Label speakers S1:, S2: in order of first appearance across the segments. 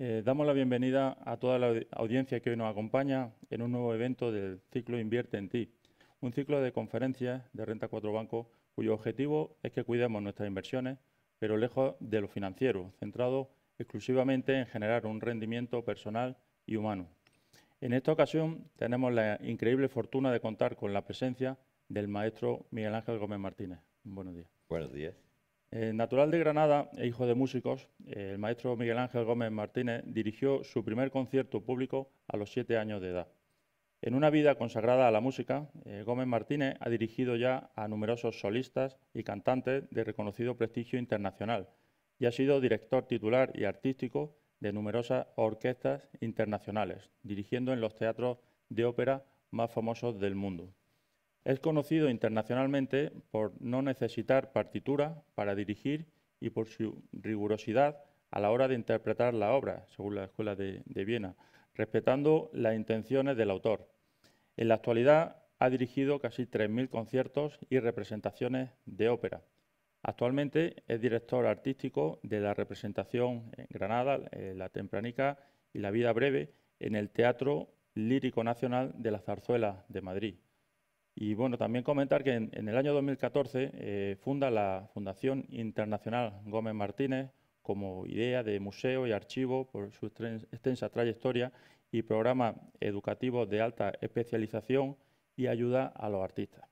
S1: Eh, damos la bienvenida a toda la audiencia que hoy nos acompaña en un nuevo evento del ciclo Invierte en ti, un ciclo de conferencias de Renta Cuatro Bancos cuyo objetivo es que cuidemos nuestras inversiones, pero lejos de lo financiero, centrado exclusivamente en generar un rendimiento personal y humano. En esta ocasión tenemos la increíble fortuna de contar con la presencia del maestro Miguel Ángel Gómez Martínez. Buenos días. Buenos días. Eh, natural de Granada e hijo de músicos, eh, el maestro Miguel Ángel Gómez Martínez dirigió su primer concierto público a los siete años de edad. En una vida consagrada a la música, eh, Gómez Martínez ha dirigido ya a numerosos solistas y cantantes de reconocido prestigio internacional y ha sido director titular y artístico de numerosas orquestas internacionales, dirigiendo en los teatros de ópera más famosos del mundo. Es conocido internacionalmente por no necesitar partitura para dirigir y por su rigurosidad a la hora de interpretar la obra, según la Escuela de, Viena, respetando las intenciones del autor. En la actualidad ha dirigido casi 3.000 conciertos y representaciones de ópera. Actualmente es director artístico de la representación en Granada, eh, La Tempranica y La Vida Breve en el Teatro Lírico Nacional de la Zarzuela de Madrid. Y bueno, también comentar que en, el año 2014 eh, funda la Fundación Internacional Gómez Martínez como idea de museo y archivo por su extensa trayectoria y programa educativo de alta especialización y ayuda a los artistas.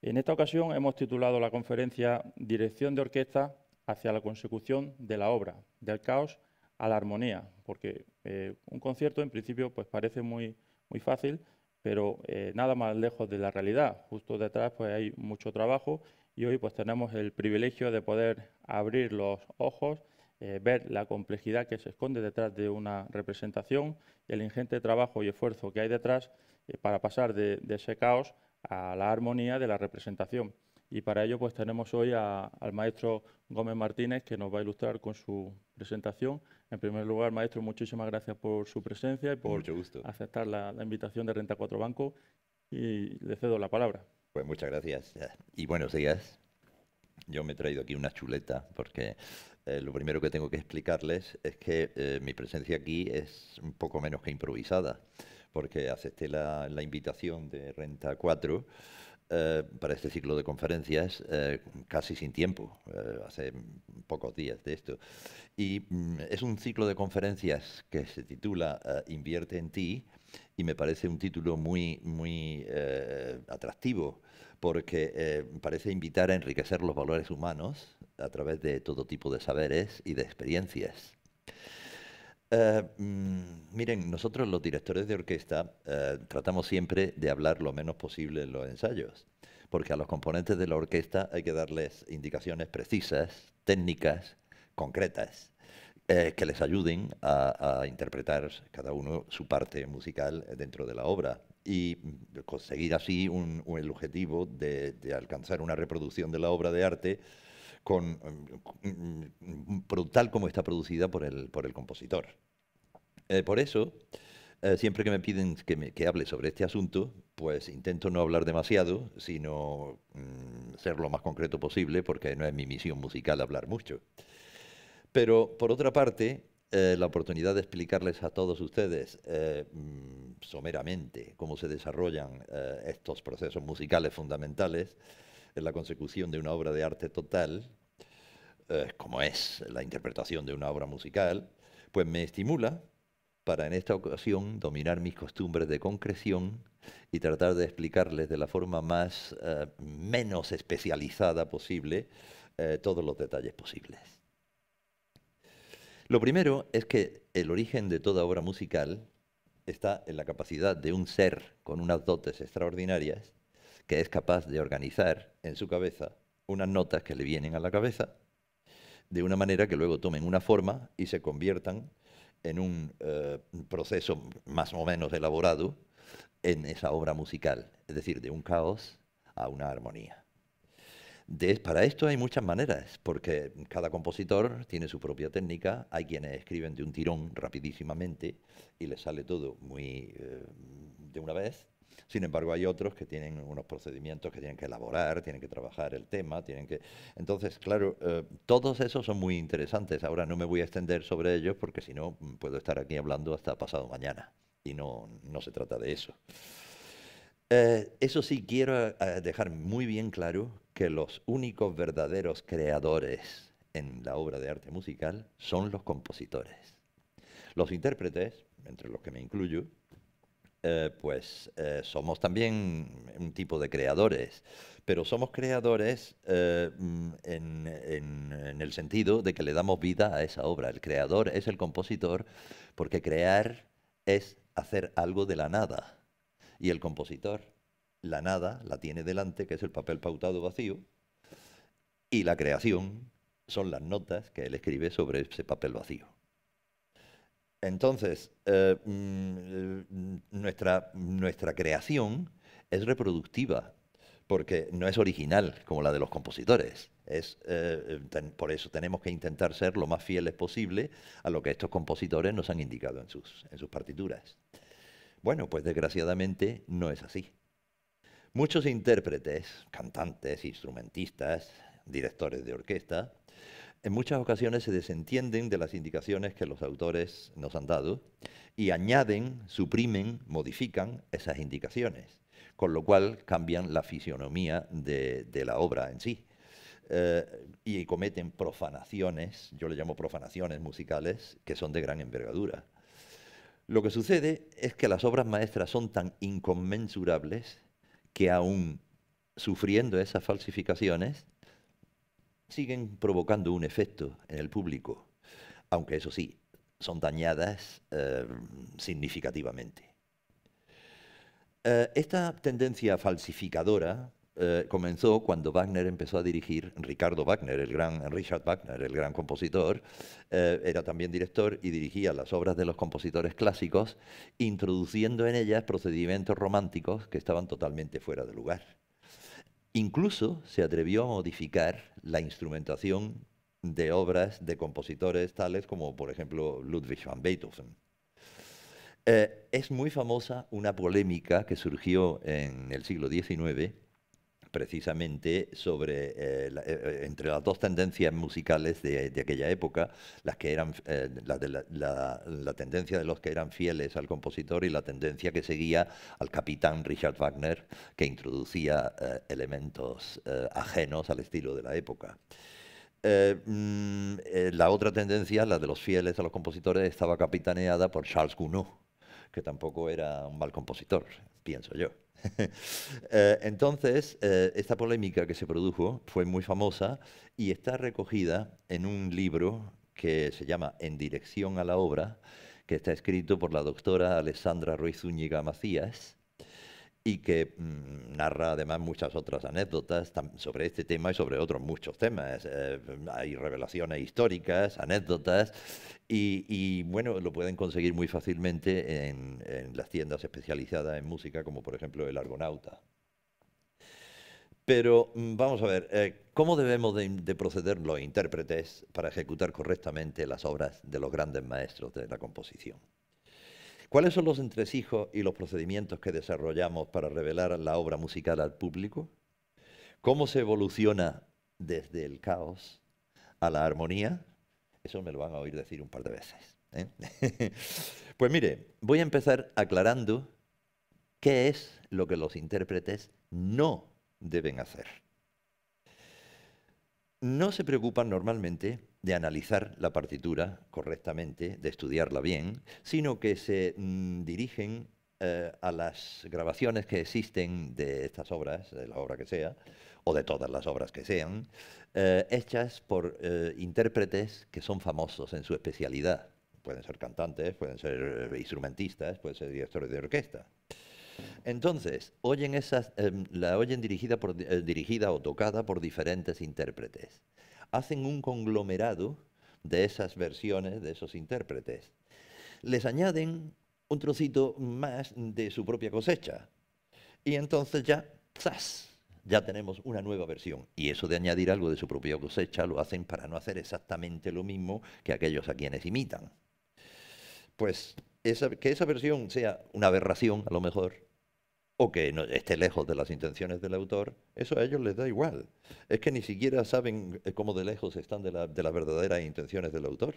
S1: En esta ocasión hemos titulado la conferencia Dirección de Orquesta hacia la consecución de la obra, del caos a la armonía, porque eh, un concierto en principio pues parece muy, muy fácil, pero eh, nada más lejos de la realidad. Justo detrás pues, hay mucho trabajo y hoy pues, tenemos el privilegio de poder abrir los ojos, eh, ver la complejidad que se esconde detrás de una representación, el ingente trabajo y esfuerzo que hay detrás eh, para pasar de, ese caos a la armonía de la representación. Y para ello pues, tenemos hoy al maestro Gómez Martínez que nos va a ilustrar con su presentación en primer lugar, maestro, muchísimas gracias por su presencia y por aceptar la, invitación de Renta 4 Banco y le cedo la palabra.
S2: Pues muchas gracias y buenos días. Yo me he traído aquí una chuleta porque eh, lo primero que tengo que explicarles es que eh, mi presencia aquí es un poco menos que improvisada, porque acepté la, la invitación de Renta 4 eh, para este ciclo de conferencias eh, casi sin tiempo, eh, hace pocos días de esto. Y mm, es un ciclo de conferencias que se titula Invierte en ti y me parece un título muy, muy atractivo porque parece invitar a enriquecer los valores humanos a través de todo tipo de saberes y de experiencias. Eh, mm, miren, nosotros los directores de orquesta eh, tratamos siempre de hablar lo menos posible en los ensayos, porque a los componentes de la orquesta hay que darles indicaciones precisas, técnicas, concretas, eh, que les ayuden a, interpretar cada uno su parte musical dentro de la obra y conseguir así el objetivo de alcanzar una reproducción de la obra de arte con, em, mm, tal como está producida por el, compositor. Eh, por eso, eh, siempre que me piden que, me, hable sobre este asunto, pues intento no hablar demasiado, sino mm, ser lo más concreto posible, porque no es mi misión musical hablar mucho. Pero, por otra parte, eh, la oportunidad de explicarles a todos ustedes mm, someramente cómo se desarrollan estos procesos musicales fundamentales en la consecución de una obra de arte total, eh, como es la interpretación de una obra musical, pues me estimula para en esta ocasión dominar mis costumbres de concreción y tratar de explicarles de la forma más eh, menos especializada posible eh, todos los detalles posibles. Lo primero es que el origen de toda obra musical está en la capacidad de un ser con unas dotes extraordinarias que es capaz de organizar en su cabeza unas notas que le vienen a la cabeza de una manera que luego tomen una forma y se conviertan en un eh, proceso más o menos elaborado en esa obra musical, es decir, de un caos a una armonía. para esto hay muchas maneras, porque cada compositor tiene su propia técnica, hay quienes escriben de un tirón rapidísimamente y les sale todo muy eh, de una vez, sin embargo, hay otros que tienen unos procedimientos que tienen que elaborar, tienen que trabajar el tema, tienen que... Entonces, claro, eh, todos esos son muy interesantes. Ahora no me voy a extender sobre ellos porque si no mm, puedo estar aquí hablando hasta pasado mañana. Y no, se trata de eso. Eh, eso sí, quiero eh, dejar muy bien claro que los únicos verdaderos creadores en la obra de arte musical son los compositores. Los intérpretes, entre los que me incluyo, eh, pues eh, somos también un tipo de creadores, pero somos creadores eh, en, el sentido de que le damos vida a esa obra. El creador es el compositor porque crear es hacer algo de la nada. Y el compositor, la nada, la tiene delante, que es el papel pautado vacío, y la creación son las notas que él escribe sobre ese papel vacío. Entonces, eh, mm, eh, nuestra, creación es reproductiva, porque no es original como la de los compositores. Eh, por eso tenemos que intentar ser lo más fieles posible a lo que estos compositores nos han indicado en sus partituras. Bueno, pues desgraciadamente no es así. Muchos intérpretes, cantantes, instrumentistas, directores de orquesta, en muchas ocasiones se desentienden de las indicaciones que los autores nos han dado y añaden, suprimen, modifican esas indicaciones, con lo cual cambian la fisionomía de, la obra en sí. Eh, y cometen profanaciones, yo le llamo profanaciones musicales, que son de gran envergadura. Lo que sucede es que las obras maestras son tan inconmensurables que aún sufriendo esas falsificaciones, siguen provocando un efecto en el público, aunque eso sí, son dañadas eh, significativamente. Eh, esta tendencia falsificadora eh, comenzó cuando Wagner empezó a dirigir, Ricardo Wagner, el gran, Richard Wagner, el gran compositor, era también director y dirigía las obras de los compositores clásicos, introduciendo en ellas procedimientos románticos que estaban totalmente fuera de lugar. Incluso se atrevió a modificar la instrumentación de obras de compositores tales como, por ejemplo, Ludwig van Beethoven. Eh, es muy famosa una polémica que surgió en el siglo XIX precisamente sobre, eh, eh, eh, entre las dos tendencias musicales de, aquella época, las que eran, la, tendencia de los que eran fieles al compositor y la tendencia que seguía al capitán Richard Wagner, que introducía elementos ajenos al estilo de la época. Mm, la otra tendencia, la de los fieles a los compositores, estaba capitaneada por Charles Gounod, que tampoco era un mal compositor, pienso yo. Eh, entonces, eh, esta polémica que se produjo fue muy famosa y está recogida en un libro que se llama En dirección a la obra, que está escrito por la doctora Alessandra Ruiz Zúñiga Macías, y que mm, narra además muchas otras anécdotas sobre este tema y sobre otros muchos temas. Eh, hay revelaciones históricas, anécdotas, y, bueno, lo pueden conseguir muy fácilmente en, las tiendas especializadas en música, como por ejemplo el Argonauta. Pero mm, vamos a ver, eh, ¿cómo debemos de, proceder los intérpretes para ejecutar correctamente las obras de los grandes maestros de la composición? ¿Cuáles son los entresijos y los procedimientos que desarrollamos para revelar la obra musical al público? ¿Cómo se evoluciona desde el caos a la armonía? Eso me lo van a oír decir un par de veces. ¿eh? pues mire, voy a empezar aclarando qué es lo que los intérpretes no deben hacer no se preocupan normalmente de analizar la partitura correctamente, de estudiarla bien, sino que se mm, dirigen eh, a las grabaciones que existen de estas obras, de la obra que sea, o de todas las obras que sean, eh, hechas por eh, intérpretes que son famosos en su especialidad. Pueden ser cantantes, pueden ser instrumentistas, pueden ser directores de orquesta. Entonces, eh, la oyen dirigida, por, eh, dirigida o tocada por diferentes intérpretes. Hacen un conglomerado de esas versiones, de esos intérpretes. Les añaden un trocito más de su propia cosecha. Y entonces ya, ¡zas! ya tenemos una nueva versión. Y eso de añadir algo de su propia cosecha lo hacen para no hacer exactamente lo mismo que aquellos a quienes imitan. Pues que esa versión sea una aberración, a lo mejor, o que no, esté lejos de las intenciones del autor, eso a ellos les da igual. Es que ni siquiera saben eh, cómo de lejos están de, las verdaderas intenciones del autor.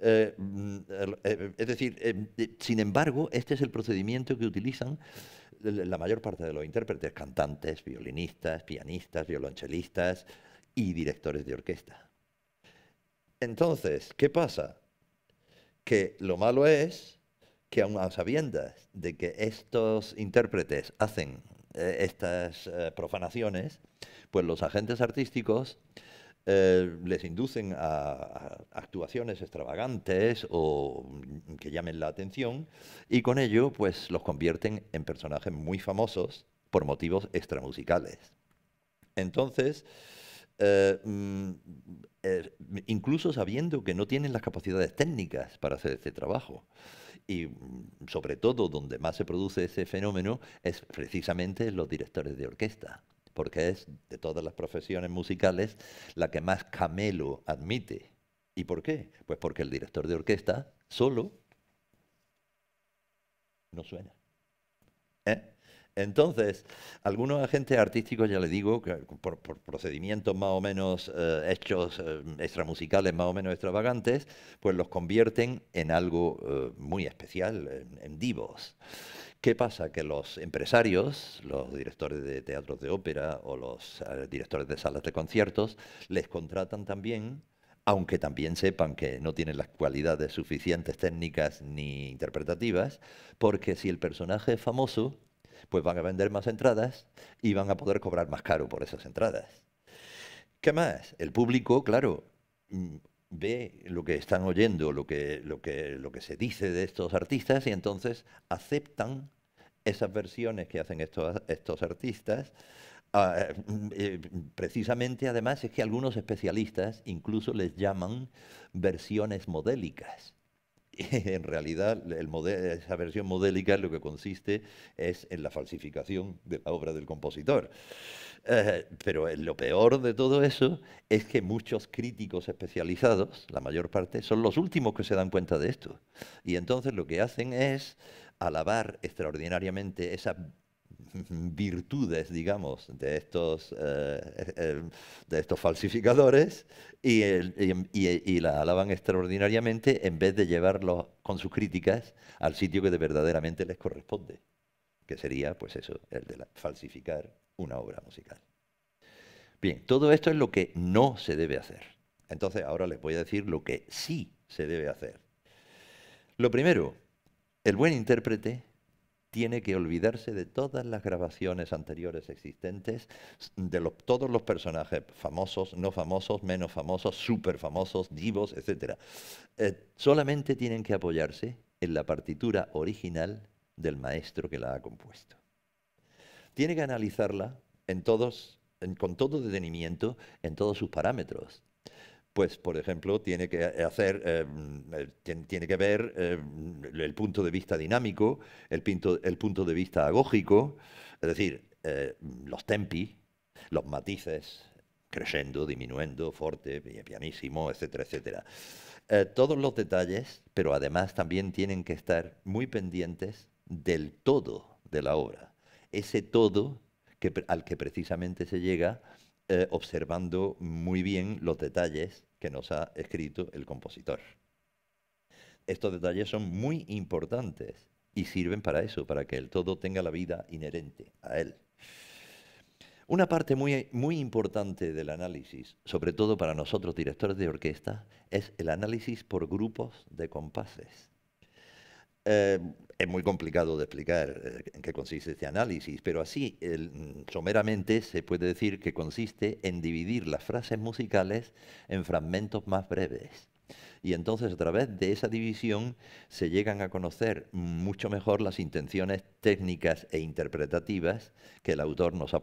S2: Eh, mm, eh, es decir, sin embargo, este es el procedimiento que utilizan la mayor parte de los intérpretes, cantantes, violinistas, pianistas, violonchelistas y directores de orquesta. Entonces, ¿qué pasa? Que lo malo es que aun a sabiendas de que estos intérpretes hacen eh, estas eh, profanaciones, pues los agentes artísticos eh, les inducen a, actuaciones extravagantes o que llamen la atención y con ello pues los convierten en personajes muy famosos por motivos extramusicales. Entonces, mm, incluso sabiendo que no tienen las capacidades técnicas para hacer este trabajo, y mm, sobre todo donde más se produce ese fenómeno es precisamente en los directores de orquesta, porque es de todas las profesiones musicales la que más camelo admite. ¿Y por qué? Pues porque el director de orquesta solo no suena. ¿Eh? Entonces, algunos agentes artísticos, ya le digo, por, procedimientos más o menos eh, hechos, eh, extramusicales más o menos extravagantes, pues los convierten en algo eh, muy especial, en, divos. ¿Qué pasa? Que los empresarios, los directores de teatros de ópera o los directores de salas de conciertos, les contratan también aunque también sepan que no tienen las cualidades suficientes técnicas ni interpretativas, porque si el personaje es famoso, pues van a vender más entradas y van a poder cobrar más caro por esas entradas. ¿Qué más? El público, claro, mm, ve lo que están oyendo, lo que, se dice de estos artistas y entonces aceptan esas versiones que hacen estos, estos artistas. Ah, eh, eh, precisamente, además, es que algunos especialistas incluso les llaman versiones modélicas en realidad esa versión modélica lo que consiste es en la falsificación de la obra del compositor. Eh, pero eh, lo peor de todo eso es que muchos críticos especializados, la mayor parte, son los últimos que se dan cuenta de esto. Y entonces lo que hacen es alabar extraordinariamente esa virtudes, digamos, de estos, eh, eh, de estos falsificadores y, la alaban extraordinariamente en vez de llevarlos con sus críticas al sitio que verdaderamente les corresponde, que sería, pues eso, el de falsificar una obra musical. Bien, todo esto es lo que no se debe hacer. Entonces, ahora les voy a decir lo que sí se debe hacer. Lo primero, el buen intérprete tiene que olvidarse de todas las grabaciones anteriores existentes, de todos los personajes famosos, no famosos, menos famosos, superfamosos, famosos, divos, etc. Eh, solamente tienen que apoyarse en la partitura original del maestro que la ha compuesto. Tiene que analizarla con todo detenimiento en todos sus parámetros pues, por ejemplo, tiene que eh, hacer, eh, mm, eh, tiene que ver mm, el punto de vista dinámico, el, el punto de vista agógico, es decir, mm, los tempi, los matices, creciendo, disminuyendo, forte, pianísimo, etcétera, etcétera. todos los detalles, pero además también tienen que estar muy pendientes del todo de la obra. Ese todo que, al que precisamente se llega eh, observando muy bien los detalles que nos ha escrito el compositor. Estos detalles son muy importantes y sirven para eso, para que el todo tenga la vida inherente a él. Una parte muy importante del análisis, sobre todo para nosotros directores de orquesta, es el análisis por grupos de compases. Eh, es muy complicado de explicar eh, en qué consiste este análisis, pero así, mm, someramente, se puede decir que consiste en dividir las frases musicales en fragmentos más breves. Y entonces a través de esa división se llegan a conocer mucho mejor las intenciones técnicas e interpretativas que el autor nos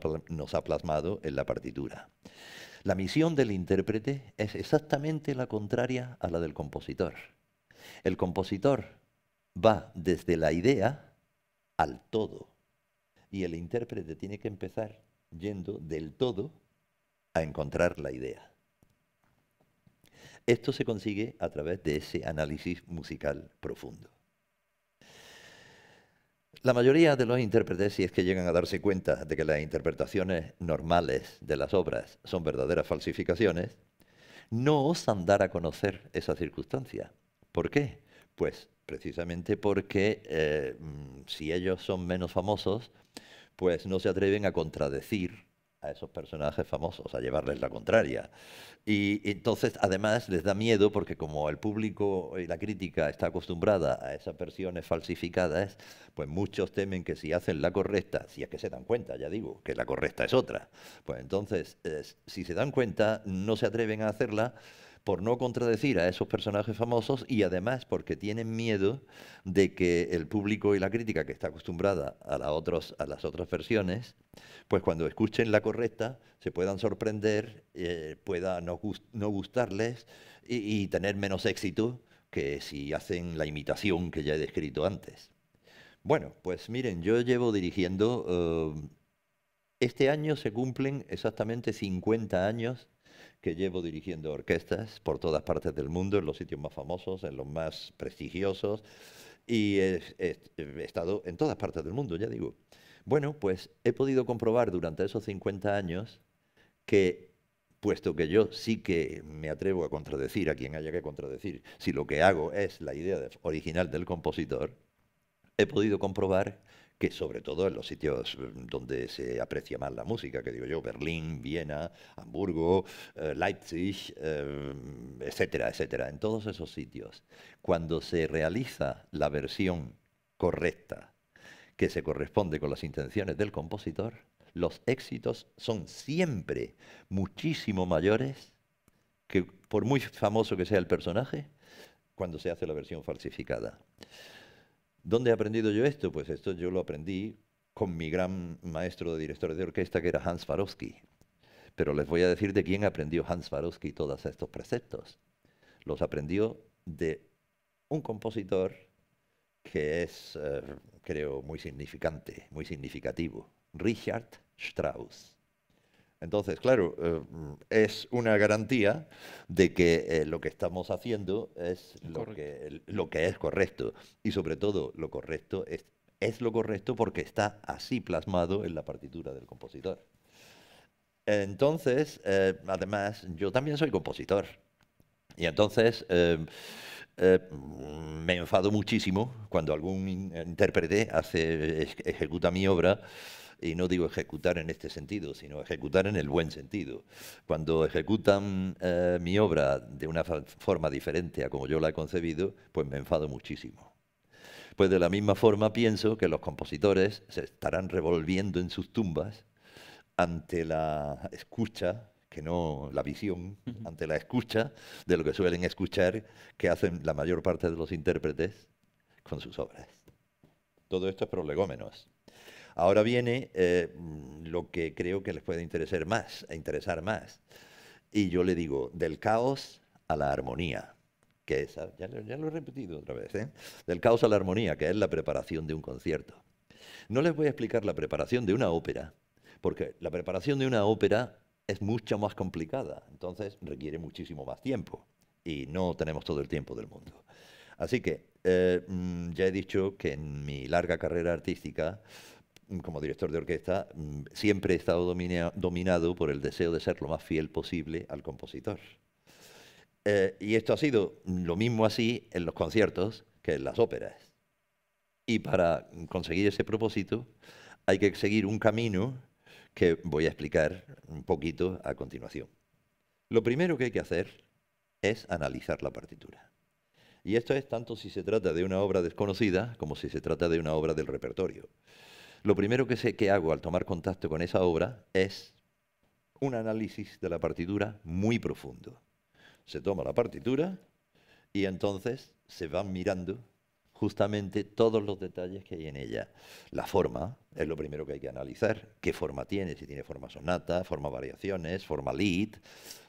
S2: ha plasmado en la partitura. La misión del intérprete es exactamente la contraria a la del compositor. El compositor va desde la idea al todo. Y el intérprete tiene que empezar yendo del todo a encontrar la idea. Esto se consigue a través de ese análisis musical profundo. La mayoría de los intérpretes, si es que llegan a darse cuenta de que las interpretaciones normales de las obras son verdaderas falsificaciones, no osan dar a conocer esa circunstancia. ¿Por qué? Pues precisamente porque eh, mm, si ellos son menos famosos, pues no se atreven a contradecir a esos personajes famosos, a llevarles la contraria. Y entonces, además, les da miedo porque como el público y la crítica está acostumbrada a esas versiones falsificadas, pues muchos temen que si hacen la correcta, si es que se dan cuenta, ya digo, que la correcta es otra, pues entonces, eh, si se dan cuenta, no se atreven a hacerla por no contradecir a esos personajes famosos y además porque tienen miedo de que el público y la crítica que está acostumbrada a, otros, a las otras versiones, pues cuando escuchen la correcta se puedan sorprender, eh, pueda no, gustarles y, tener menos éxito que si hacen la imitación que ya he descrito antes. Bueno, pues miren, yo llevo dirigiendo... Eh, este año se cumplen exactamente 50 años que llevo dirigiendo orquestas por todas partes del mundo, en los sitios más famosos, en los más prestigiosos, y he, estado en todas partes del mundo, ya digo. Bueno, pues he podido comprobar durante esos 50 años que puesto que yo sí que me atrevo a contradecir a quien haya que contradecir, si lo que hago es la idea original del compositor, he podido comprobar que sobre todo en los sitios eh, donde se aprecia más la música, que digo yo, Berlín, Viena, Hamburgo, eh, Leipzig, eh, etcétera, etcétera, en todos esos sitios, cuando se realiza la versión correcta, que se corresponde con las intenciones del compositor, los éxitos son siempre muchísimo mayores que por muy famoso que sea el personaje, cuando se hace la versión falsificada. ¿Dónde he aprendido yo esto? Pues esto yo lo aprendí con mi gran maestro de director de orquesta, que era Hans Varowski. Pero les voy a decir de quién aprendió Hans Varowski todos estos preceptos. Los aprendió de un compositor que es, eh, creo, muy significante, muy significativo, Richard Strauss. Entonces, claro, eh, es una garantía de que eh, lo que estamos haciendo es lo que, es correcto. Y sobre todo, lo correcto es, lo correcto porque está así plasmado en la partitura del compositor. Entonces, eh, además, yo también soy compositor. Y entonces... me enfado muchísimo cuando algún intérprete hace, ejecuta mi obra y no digo ejecutar en este sentido, sino ejecutar en el buen sentido. Cuando ejecutan eh, mi obra de una forma diferente a como yo la he concebido, pues me enfado muchísimo. Pues de la misma forma pienso que los compositores se estarán revolviendo en sus tumbas ante la escucha que no la visión, ante la escucha de lo que suelen escuchar, que hacen la mayor parte de los intérpretes con sus obras. Todo esto es prolegómenos. Ahora viene eh, mm, lo que creo que les puede interesar más, interesar más. Y yo le digo, del caos a la armonía, que es, ah, ya, lo he repetido otra vez, ¿eh? del caos a la armonía, que es la preparación de un concierto. No les voy a explicar la preparación de una ópera, porque la preparación de una ópera es mucho más complicada, entonces requiere muchísimo más tiempo y no tenemos todo el tiempo del mundo. Así que eh, mm, ya he dicho que en mi larga carrera artística como director de orquesta, mm, siempre he estado dominado por el deseo de ser lo más fiel posible al compositor. Eh, y esto ha sido lo mismo así en los conciertos que en las óperas. Y para conseguir ese propósito hay que seguir un camino que voy a explicar un poquito a continuación. Lo primero que hay que hacer es analizar la partitura. Y esto es tanto si se trata de una obra desconocida como si se trata de una obra del repertorio. Lo primero que, sé, que hago al tomar contacto con esa obra es un análisis de la partitura muy profundo. Se toma la partitura y entonces se van mirando justamente todos los detalles que hay en ella. La forma es lo primero que hay que analizar. ¿Qué forma tiene? Si tiene forma sonata, forma variaciones, forma lead.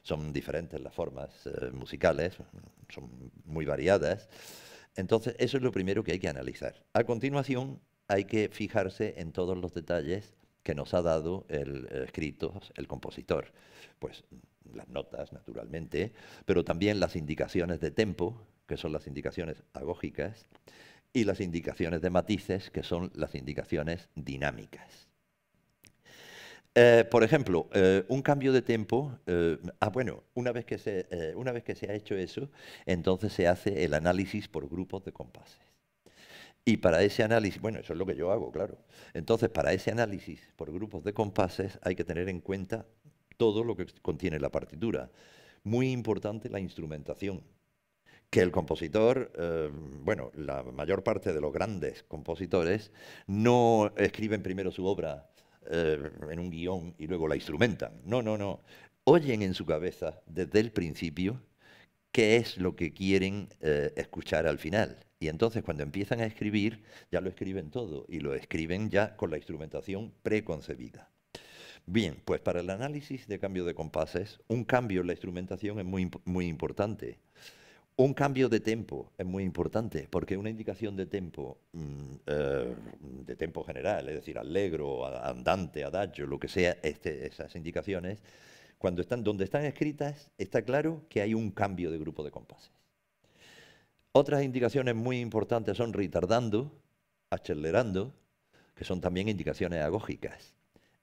S2: Son diferentes las formas eh, musicales, son muy variadas. Entonces, eso es lo primero que hay que analizar. A continuación, hay que fijarse en todos los detalles que nos ha dado el eh, escrito, el compositor. Pues las notas, naturalmente, pero también las indicaciones de tempo, que son las indicaciones agógicas, y las indicaciones de matices, que son las indicaciones dinámicas. Eh, por ejemplo, eh, un cambio de tempo, ah, bueno, una vez, que se, una vez que se ha hecho eso, entonces se hace el análisis por grupos de compases. Y para ese análisis, bueno, eso es lo que yo hago, claro. Entonces, para ese análisis por grupos de compases hay que tener en cuenta todo lo que contiene la partitura. Muy importante la instrumentación, que el compositor, eh, bueno, la mayor parte de los grandes compositores no escriben primero su obra eh, en un guión y luego la instrumentan. No, no, no. Oyen en su cabeza desde el principio qué es lo que quieren eh, escuchar al final. Y entonces cuando empiezan a escribir, ya lo escriben todo y lo escriben ya con la instrumentación preconcebida. Bien, pues para el análisis de cambio de compases, un cambio en la instrumentación es muy, muy importante. Un cambio de tempo es muy importante, porque una indicación de tempo, mm, eh, de tempo general, es decir, alegro, andante, adagio, lo que sea, este, esas indicaciones, cuando están donde están escritas, está claro que hay un cambio de grupo de compases. Otras indicaciones muy importantes son retardando, acelerando, que son también indicaciones agógicas.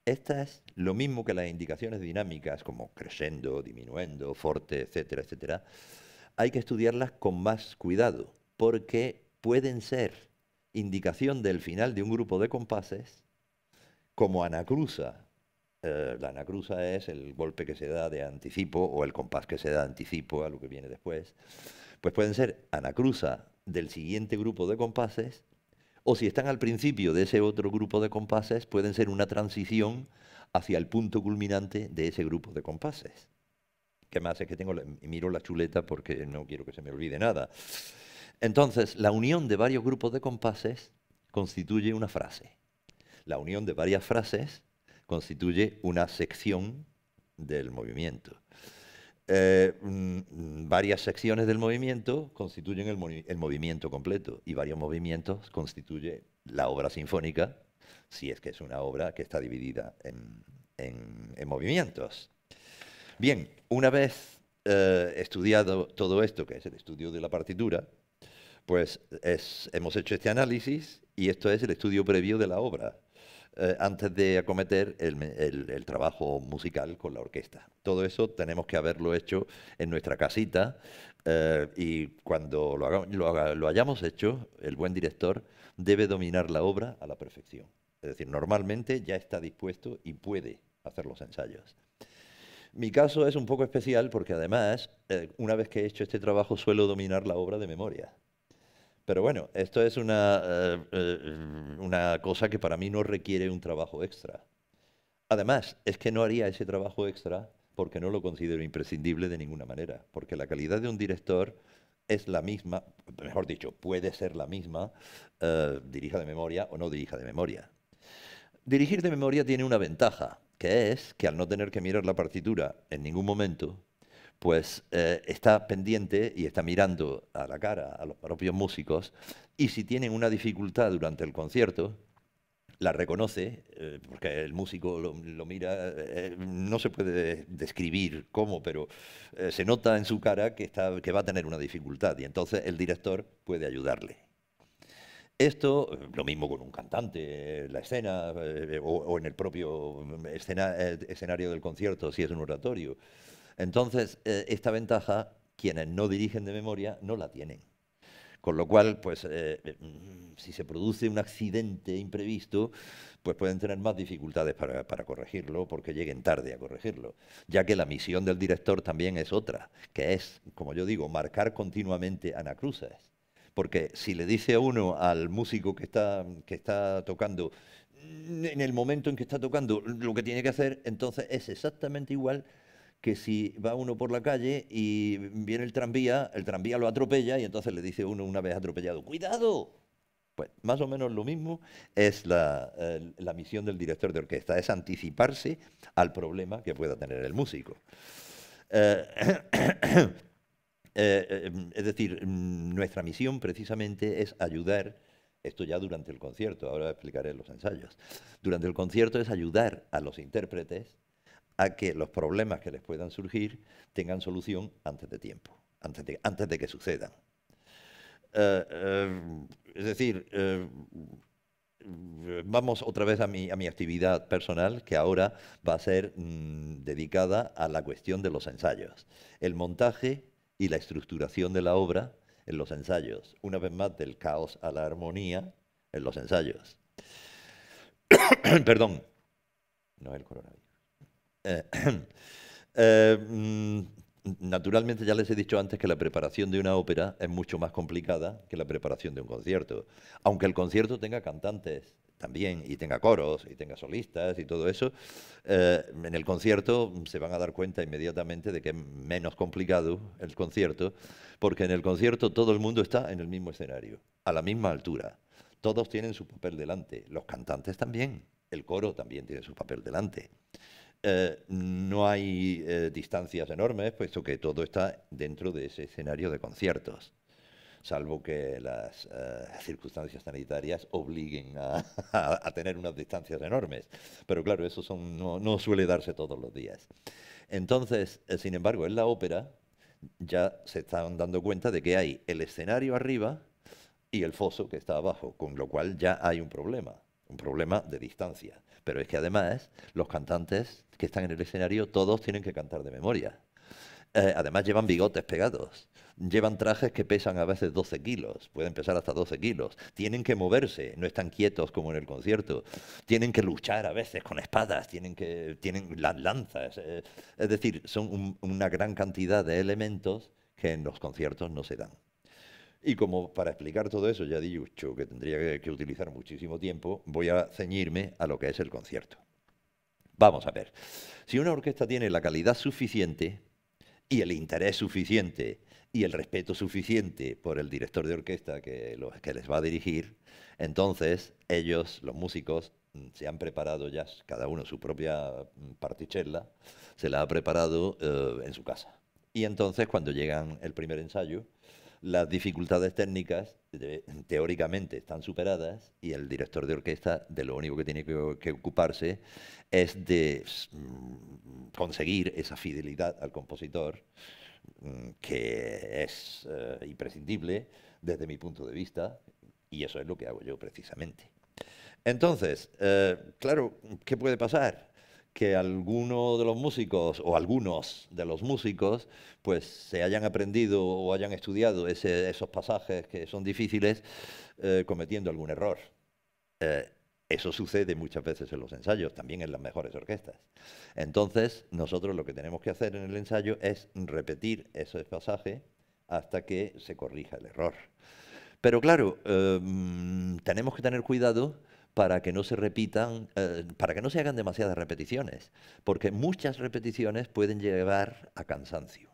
S2: Estas, lo mismo que las indicaciones dinámicas como creciendo, disminuyendo, forte, etcétera, etcétera, hay que estudiarlas con más cuidado, porque pueden ser indicación del final de un grupo de compases, como anacruza eh, la anacruza es el golpe que se da de anticipo o el compás que se da anticipo a lo que viene después, pues pueden ser anacruza del siguiente grupo de compases o si están al principio de ese otro grupo de compases pueden ser una transición hacia el punto culminante de ese grupo de compases. ¿Qué más? Es que tengo, miro la chuleta porque no quiero que se me olvide nada. Entonces, la unión de varios grupos de compases constituye una frase. La unión de varias frases constituye una sección del movimiento. Eh, mm, varias secciones del movimiento constituyen el, movimiento completo y varios movimientos constituye la obra sinfónica, si es que es una obra que está dividida en, movimientos. Bien, una vez eh, estudiado todo esto, que es el estudio de la partitura, pues hemos hecho este análisis y esto es el estudio previo de la obra. Eh, antes de acometer el, trabajo musical con la orquesta. Todo eso tenemos que haberlo hecho en nuestra casita eh, y cuando lo, hayamos hecho, el buen director debe dominar la obra a la perfección. Es decir, normalmente ya está dispuesto y puede hacer los ensayos. Mi caso es un poco especial porque además, eh, una vez que he hecho este trabajo, suelo dominar la obra de memoria. Pero bueno, esto es una, eh, eh, una cosa que para mí no requiere un trabajo extra. Además, es que no haría ese trabajo extra porque no lo considero imprescindible de ninguna manera, porque la calidad de un director es la misma, mejor dicho, puede ser la misma, eh, dirija de memoria o no dirija de memoria. Dirigir de memoria tiene una ventaja, que es que al no tener que mirar la partitura en ningún momento, pues eh, está pendiente y está mirando a la cara a los propios músicos y si tienen una dificultad durante el concierto, la reconoce, eh, porque el músico lo, mira, eh, no se puede describir cómo, pero se nota en su cara que, está, que va a tener una dificultad y entonces el director puede ayudarle. Esto, lo mismo con un cantante, la escena o, en el propio escena, escenario del concierto, si es un oratorio. Entonces, eh, esta ventaja, quienes no dirigen de memoria, no la tienen. Con lo cual, pues, eh, mm, si se produce un accidente imprevisto, pues pueden tener más dificultades para, corregirlo porque lleguen tarde a corregirlo, ya que la misión del director también es otra, que es, como yo digo, marcar continuamente anacruces. Porque si le dice a uno al músico que está, que está tocando, en el momento en que está tocando, lo que tiene que hacer, entonces es exactamente igual que si va uno por la calle y viene el tranvía, el tranvía lo atropella y entonces le dice uno una vez atropellado, cuidado. Pues más o menos lo mismo es la, eh, misión del director de orquesta, es anticiparse al problema que pueda tener el músico. Eh, eh, es decir, mm, nuestra misión precisamente es ayudar esto ya durante el concierto, ahora explicaré los ensayos. Durante el concierto es ayudar a los intérpretes a que los problemas que les puedan surgir tengan solución antes de tiempo, antes de, antes de que sucedan. Eh, eh, es decir, eh, vamos otra vez a mi, a mi, actividad personal, que ahora va a ser mm, dedicada a la cuestión de los ensayos. El montaje y la estructuración de la obra en los ensayos. Una vez más, del caos a la armonía en los ensayos. Perdón, no el coronavirus. Eh, eh, mm, naturalmente ya les he dicho antes que la preparación de una ópera es mucho más complicada que la preparación de un concierto. Aunque el concierto tenga cantantes también y tenga coros y tenga solistas y todo eso, eh, en el concierto se van a dar cuenta inmediatamente de que es menos complicado el concierto, porque en el concierto todo el mundo está en el mismo escenario, a la misma altura. Todos tienen su papel delante, los cantantes también, el coro también tiene su papel delante. Eh, no hay eh, distancias enormes, puesto que todo está dentro de ese escenario de conciertos, salvo que las eh, circunstancias sanitarias obliguen a, tener unas distancias enormes. Pero claro, eso no, no, suele darse todos los días. Entonces, sin embargo, en la ópera ya se están dando cuenta de que hay el escenario arriba y el foso que está abajo, con lo cual ya hay un problema, un problema de distancia. Pero es que además los cantantes que están en el escenario todos tienen que cantar de memoria. Eh, además llevan bigotes pegados, llevan trajes que pesan a veces 12 kilos, pueden pesar hasta 12 kilos, tienen que moverse, no están quietos como en el concierto, tienen que luchar a veces con espadas, tienen, que, tienen las lanzas, eh. es decir, son una gran cantidad de elementos que en los conciertos no se dan. Y como para explicar todo eso ya dije dicho que tendría que utilizar muchísimo tiempo, voy a ceñirme a lo que es el concierto. Vamos a ver, si una orquesta tiene la calidad suficiente y el interés suficiente y el respeto suficiente por el director de orquesta que, les va a dirigir, entonces ellos, los músicos, mm, se han preparado ya cada uno su propia mm, partichella, se la ha preparado eh, en su casa. Y entonces cuando llegan el primer ensayo, las dificultades técnicas teóricamente están superadas y el director de orquesta de lo único que tiene que, ocuparse es de mm, conseguir esa fidelidad al compositor mm, que es eh, imprescindible desde mi punto de vista y eso es lo que hago yo precisamente. Entonces, eh, claro, ¿qué puede pasar? que alguno de los músicos o algunos de los músicos pues se hayan aprendido o hayan estudiado esos pasajes que son difíciles eh, cometiendo algún error. Eh, eso sucede muchas veces en los ensayos, también en las mejores orquestas. Entonces, nosotros lo que tenemos que hacer en el ensayo es repetir ese pasaje hasta que se corrija el error. Pero claro, eh, mm, tenemos que tener cuidado para que no se repitan, eh, para que no se hagan demasiadas repeticiones, porque muchas repeticiones pueden llevar a cansancio.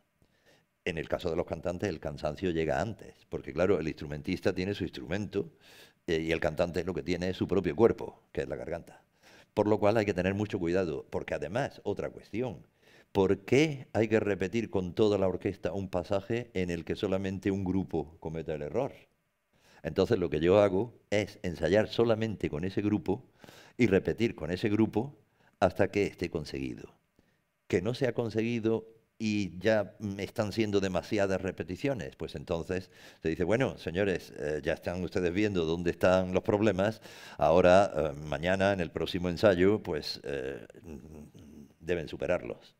S2: En el caso de los cantantes, el cansancio llega antes, porque claro, el instrumentista tiene su instrumento eh, y el cantante lo que tiene es su propio cuerpo, que es la garganta. Por lo cual hay que tener mucho cuidado, porque además, otra cuestión, ¿por qué hay que repetir con toda la orquesta un pasaje en el que solamente un grupo cometa el error? Entonces lo que yo hago es ensayar solamente con ese grupo y repetir con ese grupo hasta que esté conseguido. Que no se ha conseguido y ya están siendo demasiadas repeticiones, pues entonces se dice, bueno, señores, eh, ya están ustedes viendo dónde están los problemas, ahora, eh, mañana, en el próximo ensayo, pues eh, deben superarlos.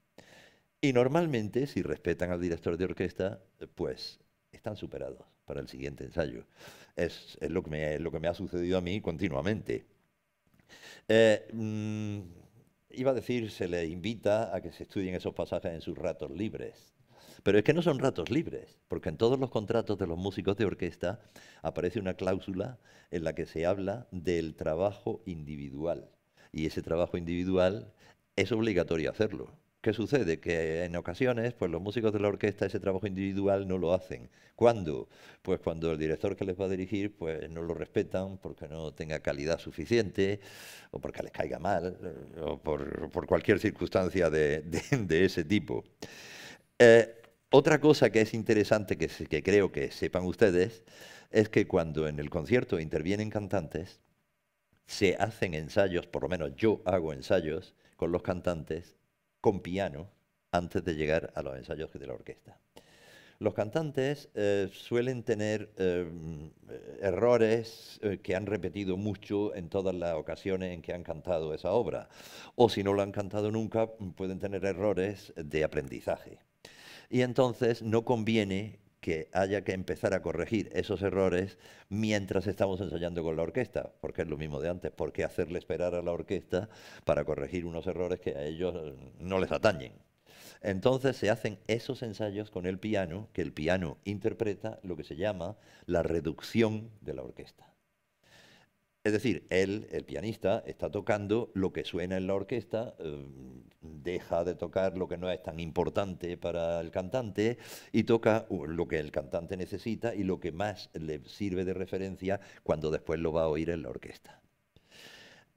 S2: Y normalmente, si respetan al director de orquesta, pues están superados para el siguiente ensayo. Es, lo, que me, lo que me ha sucedido a mí continuamente. Eh, mm, iba a decir, se le invita a que se estudien esos pasajes en sus ratos libres. Pero es que no son ratos libres, porque en todos los contratos de los músicos de orquesta aparece una cláusula en la que se habla del trabajo individual. Y ese trabajo individual es obligatorio hacerlo. ¿Qué sucede? Que en ocasiones, pues los músicos de la orquesta ese trabajo individual no lo hacen. ¿Cuándo? Pues cuando el director que les va a dirigir, pues no lo respetan porque no tenga calidad suficiente, o porque les caiga mal, o por, cualquier circunstancia de, ese tipo. Eh, otra cosa que es interesante, que creo que sepan ustedes, es que cuando en el concierto intervienen cantantes, se hacen ensayos, por lo menos yo hago ensayos con los cantantes con piano antes de llegar a los ensayos de la orquesta. Los cantantes eh, suelen tener eh, errores eh, que han repetido mucho en todas las ocasiones en que han cantado esa obra. O si no lo han cantado nunca, pueden tener errores de aprendizaje. Y entonces no conviene que haya que empezar a corregir esos errores mientras estamos ensayando con la orquesta, porque es lo mismo de antes, ¿por qué hacerle esperar a la orquesta para corregir unos errores que a ellos eh, no les atañen? Entonces se hacen esos ensayos con el piano, que el piano interpreta lo que se llama la reducción de la orquesta. Es decir, él, el pianista, está tocando lo que suena en la orquesta, eh, deja de tocar lo que no es tan importante para el cantante y toca uh, lo que el cantante necesita y lo que más le sirve de referencia cuando después lo va a oír en la orquesta.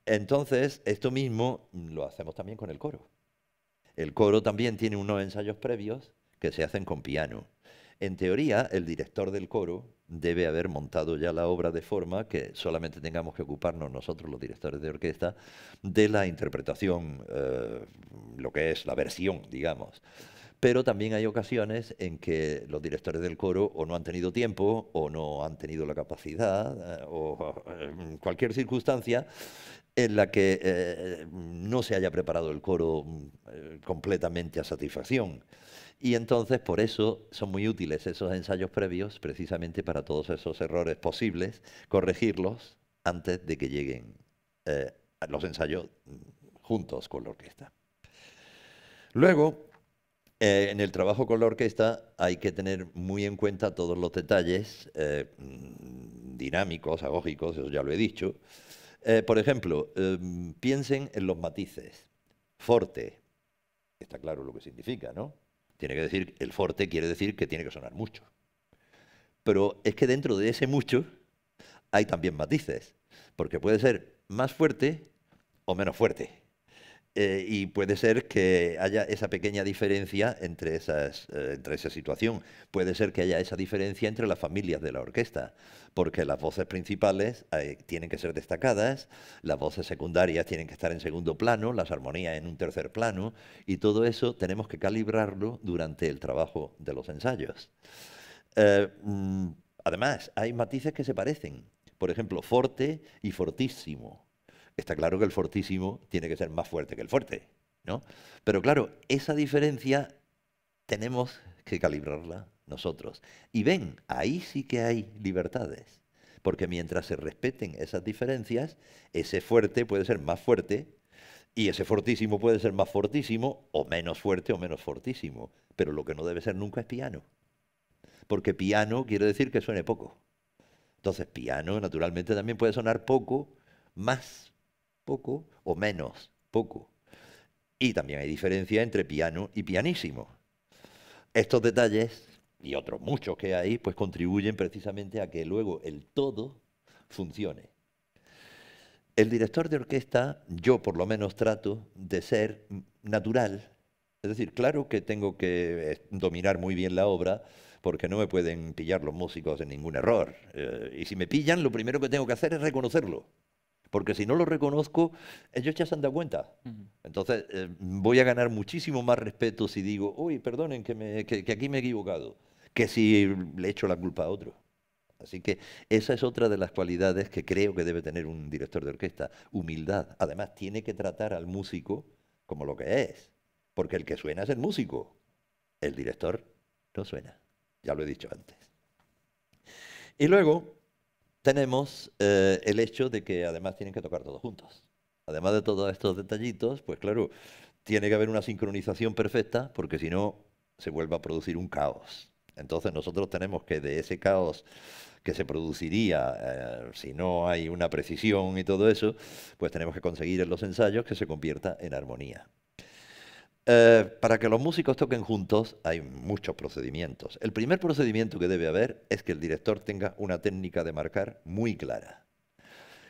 S2: Entonces, esto mismo lo hacemos también con el coro. El coro también tiene unos ensayos previos que se hacen con piano en teoría, el director del coro debe haber montado ya la obra de forma que solamente tengamos que ocuparnos nosotros, los directores de orquesta, de la interpretación, eh, lo que es la versión, digamos. Pero también hay ocasiones en que los directores del coro o no han tenido tiempo o no han tenido la capacidad eh, o eh, cualquier circunstancia en la que no se haya preparado el coro mm, completamente a satisfacción. Y entonces, por eso son muy útiles esos ensayos previos, precisamente para todos esos errores posibles, corregirlos antes de que lleguen eh, los ensayos mm, juntos con la orquesta. Luego, eh, en el trabajo con la orquesta hay que tener muy en cuenta todos los detalles eh, mm, dinámicos, agógicos, eso ya lo he dicho. por ejemplo, em, piensen en los matices. Forte, está claro lo que significa, ¿no? Tiene que decir, el forte quiere decir que tiene que sonar mucho. Pero es que dentro de ese mucho hay también matices, porque puede ser más fuerte o menos fuerte. Eh, y puede ser que haya esa pequeña diferencia eh, entre, esa situación. Puede ser que haya esa diferencia entre las familias de la orquesta, porque las voces principales eh, tienen que ser destacadas, las voces secundarias tienen que estar en segundo plano, las armonías en un tercer plano, y todo eso tenemos que calibrarlo durante el trabajo de los ensayos. Mm, además, hay matices que se parecen. Por ejemplo, forte y fortísimo está claro que el fortísimo tiene que ser más fuerte que el fuerte, ¿no? Pero claro, esa diferencia tenemos que calibrarla nosotros. Y ven, ahí sí que hay libertades, porque mientras se respeten esas diferencias, ese fuerte puede ser más fuerte y ese fortísimo puede ser más fortísimo o menos fuerte o menos fortísimo, pero lo que no debe ser nunca es piano, porque piano quiere decir que suene poco. Entonces, piano naturalmente también puede sonar poco, más poco o menos, poco. Y también hay diferencia entre piano y pianísimo. Estos detalles y otros muchos que hay, pues contribuyen precisamente a que luego el todo funcione. El director de orquesta, yo por lo menos trato de ser natural, es decir, claro que tengo que eh, dominar muy bien la obra porque no me pueden pillar los músicos en ningún error. Eh, y si me pillan, lo primero que tengo que hacer es reconocerlo porque si no lo reconozco, ellos ya se han dado cuenta. Entonces, eh, voy a ganar muchísimo más respeto si digo, uy, perdonen que, que aquí me he equivocado, que si le echo la culpa a otro. Así que esa es otra de las cualidades que creo que debe tener un director de orquesta, humildad. Además, tiene que tratar al músico como lo que es, porque el que suena es el músico, el director no suena, ya lo he dicho antes. Y luego, tenemos eh, el hecho de que además tienen que tocar todos juntos. Además de todos estos detallitos, pues claro, tiene que haber una sincronización perfecta porque si no se vuelve a producir un caos. Entonces nosotros tenemos que de ese caos que se produciría eh, si no hay una precisión y todo eso, pues tenemos que conseguir en los ensayos que se convierta en armonía. Eh, para que los músicos toquen juntos hay muchos procedimientos. El primer procedimiento que debe haber es que el director tenga una técnica de marcar muy clara.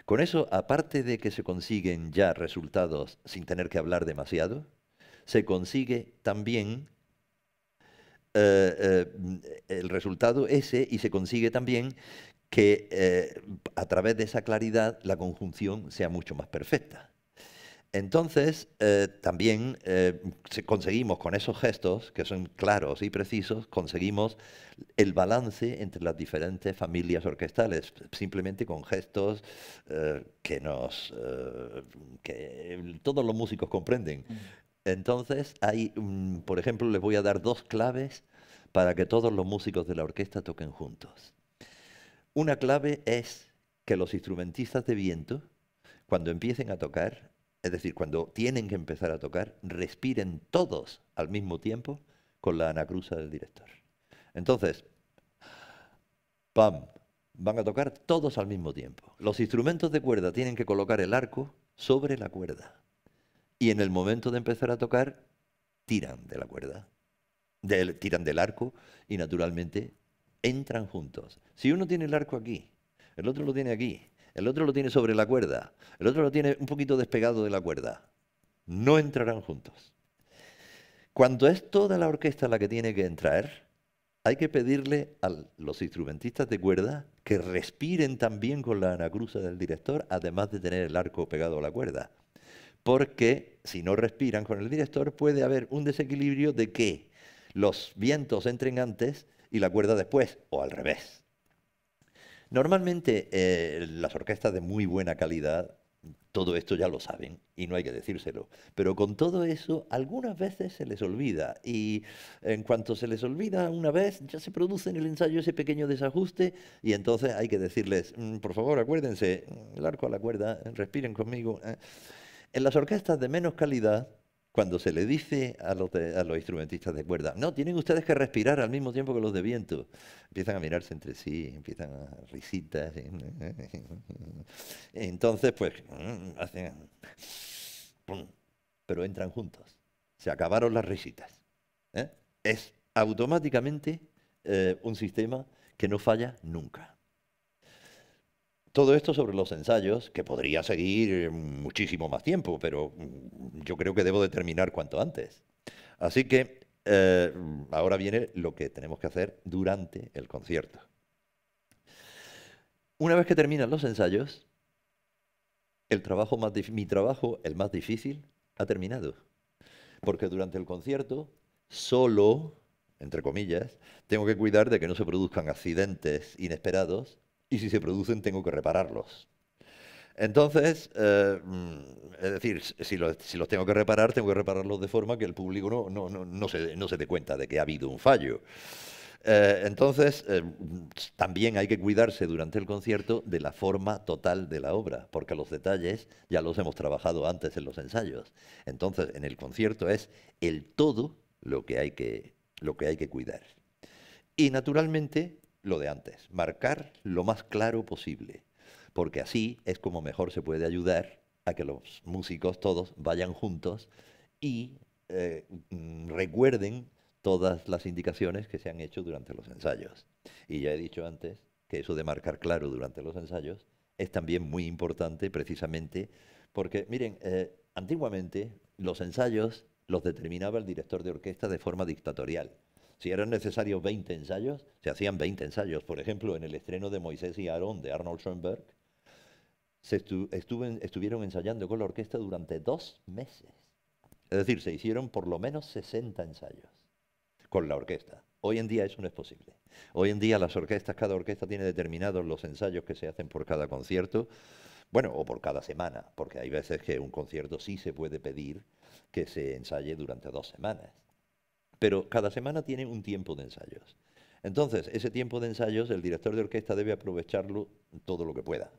S2: Con eso, aparte de que se consiguen ya resultados sin tener que hablar demasiado, se consigue también eh, eh, el resultado ese y se consigue también que a través de esa claridad la conjunción sea mucho más perfecta. Entonces, eh, también eh, conseguimos con esos gestos, que son claros y precisos, conseguimos el balance entre las diferentes familias orquestales, simplemente con gestos eh, que, nos, que todos los músicos comprenden. Mm. Entonces, hay, mm, por ejemplo, les voy a dar dos claves para que todos los músicos de la orquesta toquen juntos. Una clave es que los instrumentistas de viento, cuando empiecen a tocar, es decir, cuando tienen que empezar a tocar, respiren todos al mismo tiempo con la anacruza del director. Entonces, pam, van a tocar todos al mismo tiempo. Los instrumentos de cuerda tienen que colocar el arco sobre la cuerda. Y en el momento de empezar a tocar, tiran de la cuerda, tiran del arco y naturalmente entran juntos. Si uno tiene el arco aquí, el otro lo tiene aquí, el otro lo tiene sobre la cuerda, el otro lo tiene un poquito despegado de la cuerda. No entrarán juntos. Cuando es toda la orquesta la que tiene que entrar, hay que pedirle a los instrumentistas de cuerda que respiren también con la anacruza del director, además de tener el arco pegado a la cuerda. Porque si no respiran con el director, puede haber un desequilibrio de que los vientos entren antes y la cuerda después, o al revés. Normalmente eh, las orquestas de muy buena calidad, todo esto ya lo saben y no hay que decírselo, pero con todo eso algunas veces se les olvida y en cuanto se les olvida una vez ya se produce en el ensayo ese pequeño desajuste y entonces hay que decirles, mm, por favor acuérdense, mm, el arco a la cuerda, respiren conmigo. Eh. En las orquestas de menos calidad, cuando se le dice a los, instrumentistas de cuerda, no, tienen ustedes que respirar al mismo tiempo que los de viento, empiezan a mirarse entre sí, empiezan a risitas. Entonces, pues, mm, hacen... Pero entran juntos. Se acabaron las risitas. ¿eh? Es automáticamente eh, un sistema que no falla nunca. Todo esto sobre los ensayos, que podría seguir muchísimo más tiempo, pero mm, yo creo que debo terminar cuanto antes. Así que eh, ahora viene lo que tenemos que hacer durante el concierto. Una vez que terminan los ensayos, el trabajo mi trabajo, el más difícil, ha terminado. Porque durante el concierto, solo, entre comillas, tengo que cuidar de que no se produzcan accidentes inesperados y si se producen tengo que repararlos. Entonces, eh, mm, es decir, si los, tengo que reparar, tengo que repararlos de forma que el público no, no, se, dé cuenta de que ha habido un fallo. Eh, entonces, eh, también hay que cuidarse durante el concierto de la forma total de la obra, porque los detalles ya los hemos trabajado antes en los ensayos. Entonces, en el concierto es el todo lo que hay que, lo que, hay que cuidar. Y naturalmente, lo de antes, marcar lo más claro posible, porque así es como mejor se puede ayudar a que los músicos todos vayan juntos y eh, mm, recuerden todas las indicaciones que se han hecho durante los ensayos. Y ya he dicho antes que eso de marcar claro durante los ensayos es también muy importante precisamente porque, miren, eh, antiguamente los ensayos los determinaba el director de orquesta de forma dictatorial. Si eran necesarios 20 ensayos, se hacían 20 ensayos. Por ejemplo, en el estreno de Moisés y Aarón de Arnold Schoenberg, se estuvieron ensayando con la orquesta durante dos meses. Es decir, se hicieron por lo menos 60 ensayos con la orquesta. Hoy en día eso no es posible. Hoy en día las orquestas, cada orquesta tiene determinados los ensayos que se hacen por cada concierto, bueno, o por cada semana, porque hay veces que un concierto sí se puede pedir que se ensaye durante dos semanas pero cada semana tiene un tiempo de ensayos. Entonces, ese tiempo de ensayos el director de orquesta debe aprovecharlo todo lo que pueda,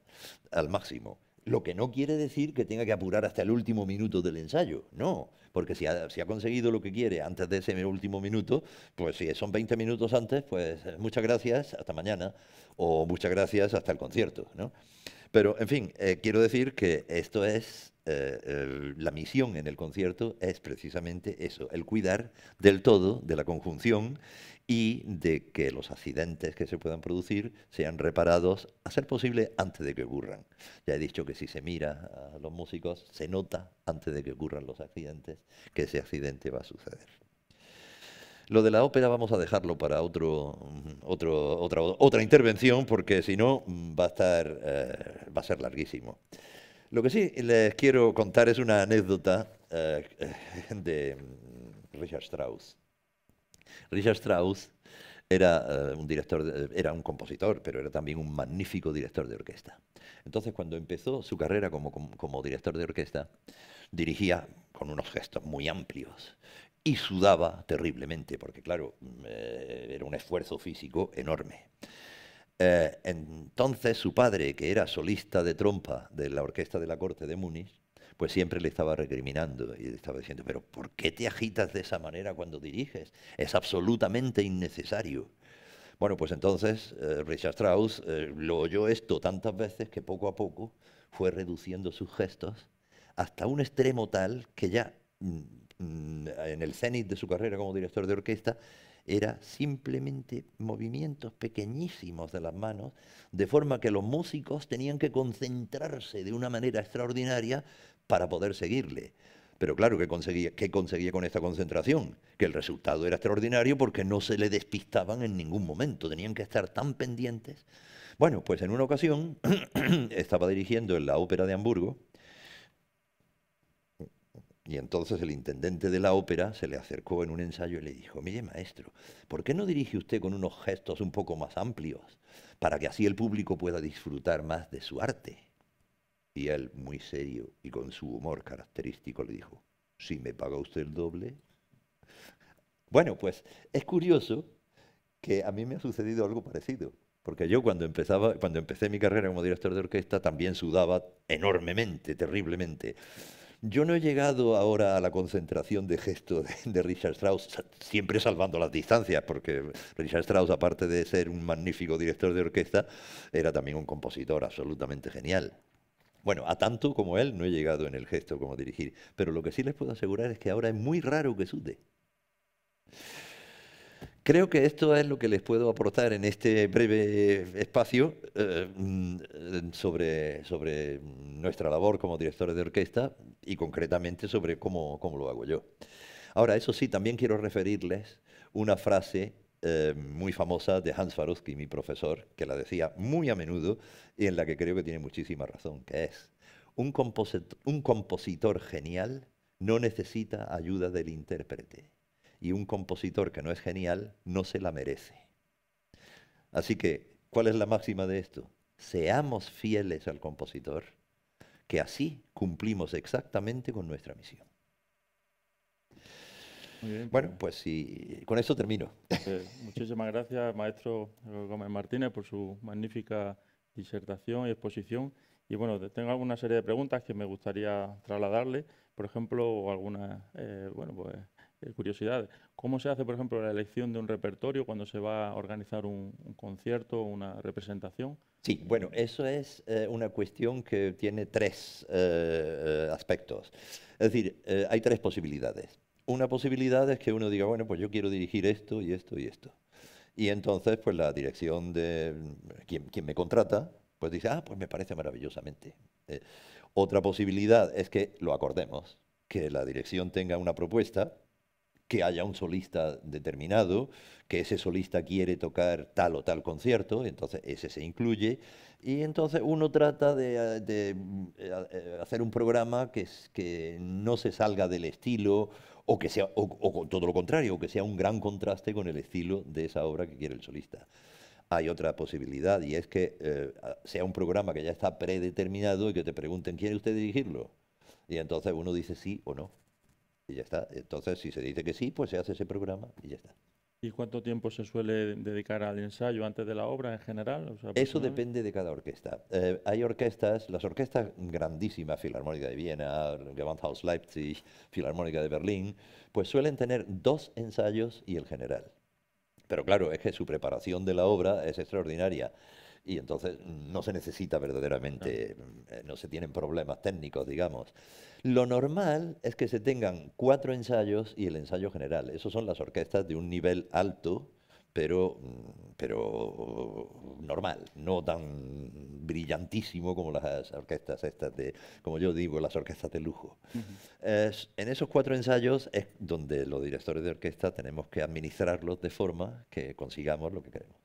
S2: al máximo. Lo que no quiere decir que tenga que apurar hasta el último minuto del ensayo, no, porque si ha, conseguido lo que quiere antes de ese último minuto, pues si son 20 minutos antes, pues eh, muchas gracias, hasta mañana, o muchas gracias, hasta el concierto, ¿no? Pero, en fin, eh, quiero decir que esto es eh, la misión en el concierto es precisamente eso, el cuidar del todo, de la conjunción y de que los accidentes que se puedan producir sean reparados, a ser posible, antes de que ocurran. Ya he dicho que si se mira a los músicos, se nota antes de que ocurran los accidentes que ese accidente va a suceder. Lo de la ópera vamos a dejarlo para otro, mm, otra, intervención, porque si no mm, va a estar, eh, va a ser larguísimo. Lo que sí les quiero contar es una anécdota eh, de mm, Richard Strauss. Richard Strauss era eh, un director, era un compositor, pero era también un magnífico director de orquesta. Entonces, cuando empezó su carrera como, director de orquesta, dirigía con unos gestos muy amplios y sudaba terriblemente, porque claro, mm, eh, era un esfuerzo físico enorme. Eh, entonces su padre, que era solista de trompa de la orquesta de la corte de Múnich, pues siempre le estaba recriminando y le estaba diciendo, pero ¿por qué te agitas de esa manera cuando diriges? Es absolutamente innecesario. Bueno, pues entonces eh, Richard Strauss eh, lo oyó esto tantas veces que poco a poco fue reduciendo sus gestos hasta un extremo tal que ya mm, mm, en el cenit de su carrera como director de orquesta era simplemente movimientos pequeñísimos de las manos, de forma que los músicos tenían que concentrarse de una manera extraordinaria para poder seguirle. Pero claro, ¿qué conseguía, ¿qué conseguía con esta concentración? Que el resultado era extraordinario porque no se le despistaban en ningún momento, tenían que estar tan pendientes. Bueno, pues en una ocasión estaba dirigiendo en la Ópera de Hamburgo y entonces el intendente de la ópera se le acercó en un ensayo y le dijo, mire maestro, ¿por qué no dirige usted con unos gestos un poco más amplios para que así el público pueda disfrutar más de su arte? Y él, muy serio y con su humor característico, le dijo, si me paga usted el doble. Bueno, pues es curioso que a mí me ha sucedido algo parecido. Porque yo cuando, empezaba, cuando empecé mi carrera como director de orquesta también sudaba enormemente, terriblemente. Yo no he llegado ahora a la concentración de gesto de, Richard Strauss, siempre salvando las distancias, porque Richard Strauss, aparte de ser un magnífico director de orquesta, era también un compositor absolutamente genial. Bueno, a tanto como él no he llegado en el gesto como dirigir, pero lo que sí les puedo asegurar es que ahora es muy raro que sude. Creo que esto es lo que les puedo aportar en este breve espacio eh, mm, sobre, sobre nuestra labor como directores de orquesta y concretamente sobre cómo, lo hago yo. Ahora, eso sí, también quiero referirles una frase eh, muy famosa de Hans Farowski, mi profesor, que la decía muy a menudo y en la que creo que tiene muchísima razón, que es, un, un compositor genial no necesita ayuda del intérprete y un compositor que no es genial no se la merece. Así que, ¿cuál es la máxima de esto? Seamos fieles al compositor, que así cumplimos exactamente con nuestra misión. Muy bien, bueno, pues, pues con eso termino.
S1: muchísimas gracias, maestro Gómez Martínez, por su magnífica disertación y exposición. Y bueno, tengo alguna serie de preguntas que me gustaría trasladarle, por ejemplo, o algunas, eh, bueno, pues eh, curiosidad, ¿Cómo se hace, por ejemplo, la elección de un repertorio cuando se va a organizar un, concierto o una representación?
S2: Sí, bueno, eso es eh, una cuestión que tiene tres eh, aspectos. Es decir, hay tres posibilidades. Una posibilidad es que uno diga, bueno, pues yo quiero dirigir esto y esto y esto. Y entonces, pues la dirección de mm, quien, quien me contrata, pues dice, ah, pues me parece maravillosamente. otra posibilidad es que lo acordemos, que la dirección tenga una propuesta que haya un solista determinado, que ese solista quiere tocar tal o tal concierto, entonces ese se incluye, y entonces uno trata de, eh, hacer un programa que, que no se salga del estilo o que sea, todo lo contrario, o que sea un gran contraste con el estilo de esa obra que quiere el solista. Hay otra posibilidad y es que eh, sea un programa que ya está predeterminado y que te pregunten, ¿quiere usted dirigirlo? Y entonces uno dice sí o no. Y ya está. Entonces, si se dice que sí, pues se hace ese programa y ya está.
S1: ¿Y cuánto tiempo se suele dedicar al ensayo antes de la obra en general? Eso depende de cada orquesta.
S2: Eh, hay orquestas, las orquestas grandísimas, Filarmónica de Viena, Gewandhaus Leipzig, Filarmónica de Berlín, pues suelen tener dos ensayos y el general. Pero claro, es que su preparación de la obra es extraordinaria y entonces no se necesita verdaderamente, eh, no. se tienen problemas técnicos, digamos. Lo normal es que se tengan cuatro ensayos y el ensayo general. Esos son las orquestas de un nivel alto, pero, mm, pero normal, no tan brillantísimo como las orquestas estas de, como yo digo, las orquestas de lujo. en esos cuatro ensayos es donde los directores de orquesta tenemos que administrarlos de forma que consigamos lo que queremos.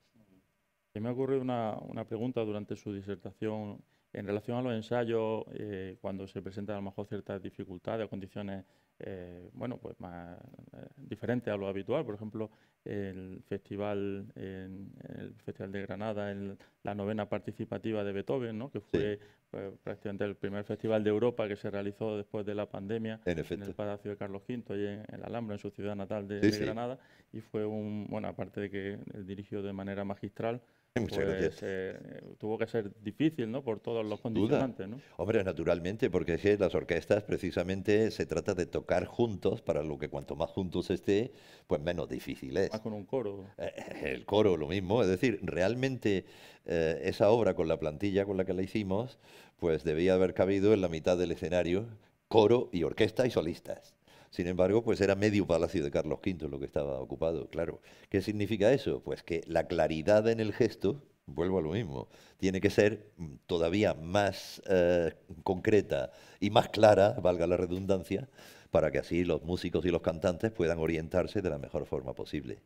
S1: Se me ha ocurrido una, pregunta durante su disertación en relación a los ensayos, eh, cuando se presentan a lo mejor ciertas dificultades o condiciones eh, bueno, pues más eh, diferentes a lo habitual. Por ejemplo, el festival, el festival de Granada, la novena participativa de Beethoven, ¿no? que fue pues, prácticamente el primer festival de Europa que se realizó después de la pandemia en, el Palacio de Carlos V, y en, el Alhambra, en su ciudad natal de, Granada. Y fue un, bueno, aparte de que dirigió de manera magistral, Muchas pues, gracias. Eh, tuvo que ser difícil, ¿no? Por todos
S2: los condicionantes, ¿no? Hombre, naturalmente, porque es que las orquestas precisamente se trata de tocar juntos, para lo que cuanto más juntos esté, pues menos difícil es. Más ah, con un
S1: coro. Eh, eh,
S2: el coro, lo mismo. Es decir, realmente esa obra con la plantilla con la que la hicimos, pues debía haber cabido en la mitad del escenario coro y orquesta y solistas. Sin embargo, pues era medio palacio de Carlos V lo que estaba ocupado, claro. ¿Qué significa eso? Pues que la claridad en el gesto, vuelvo a lo mismo, tiene que ser mm, todavía más eh, concreta y más clara, valga la redundancia, para que así los músicos y los cantantes puedan orientarse de la mejor forma posible.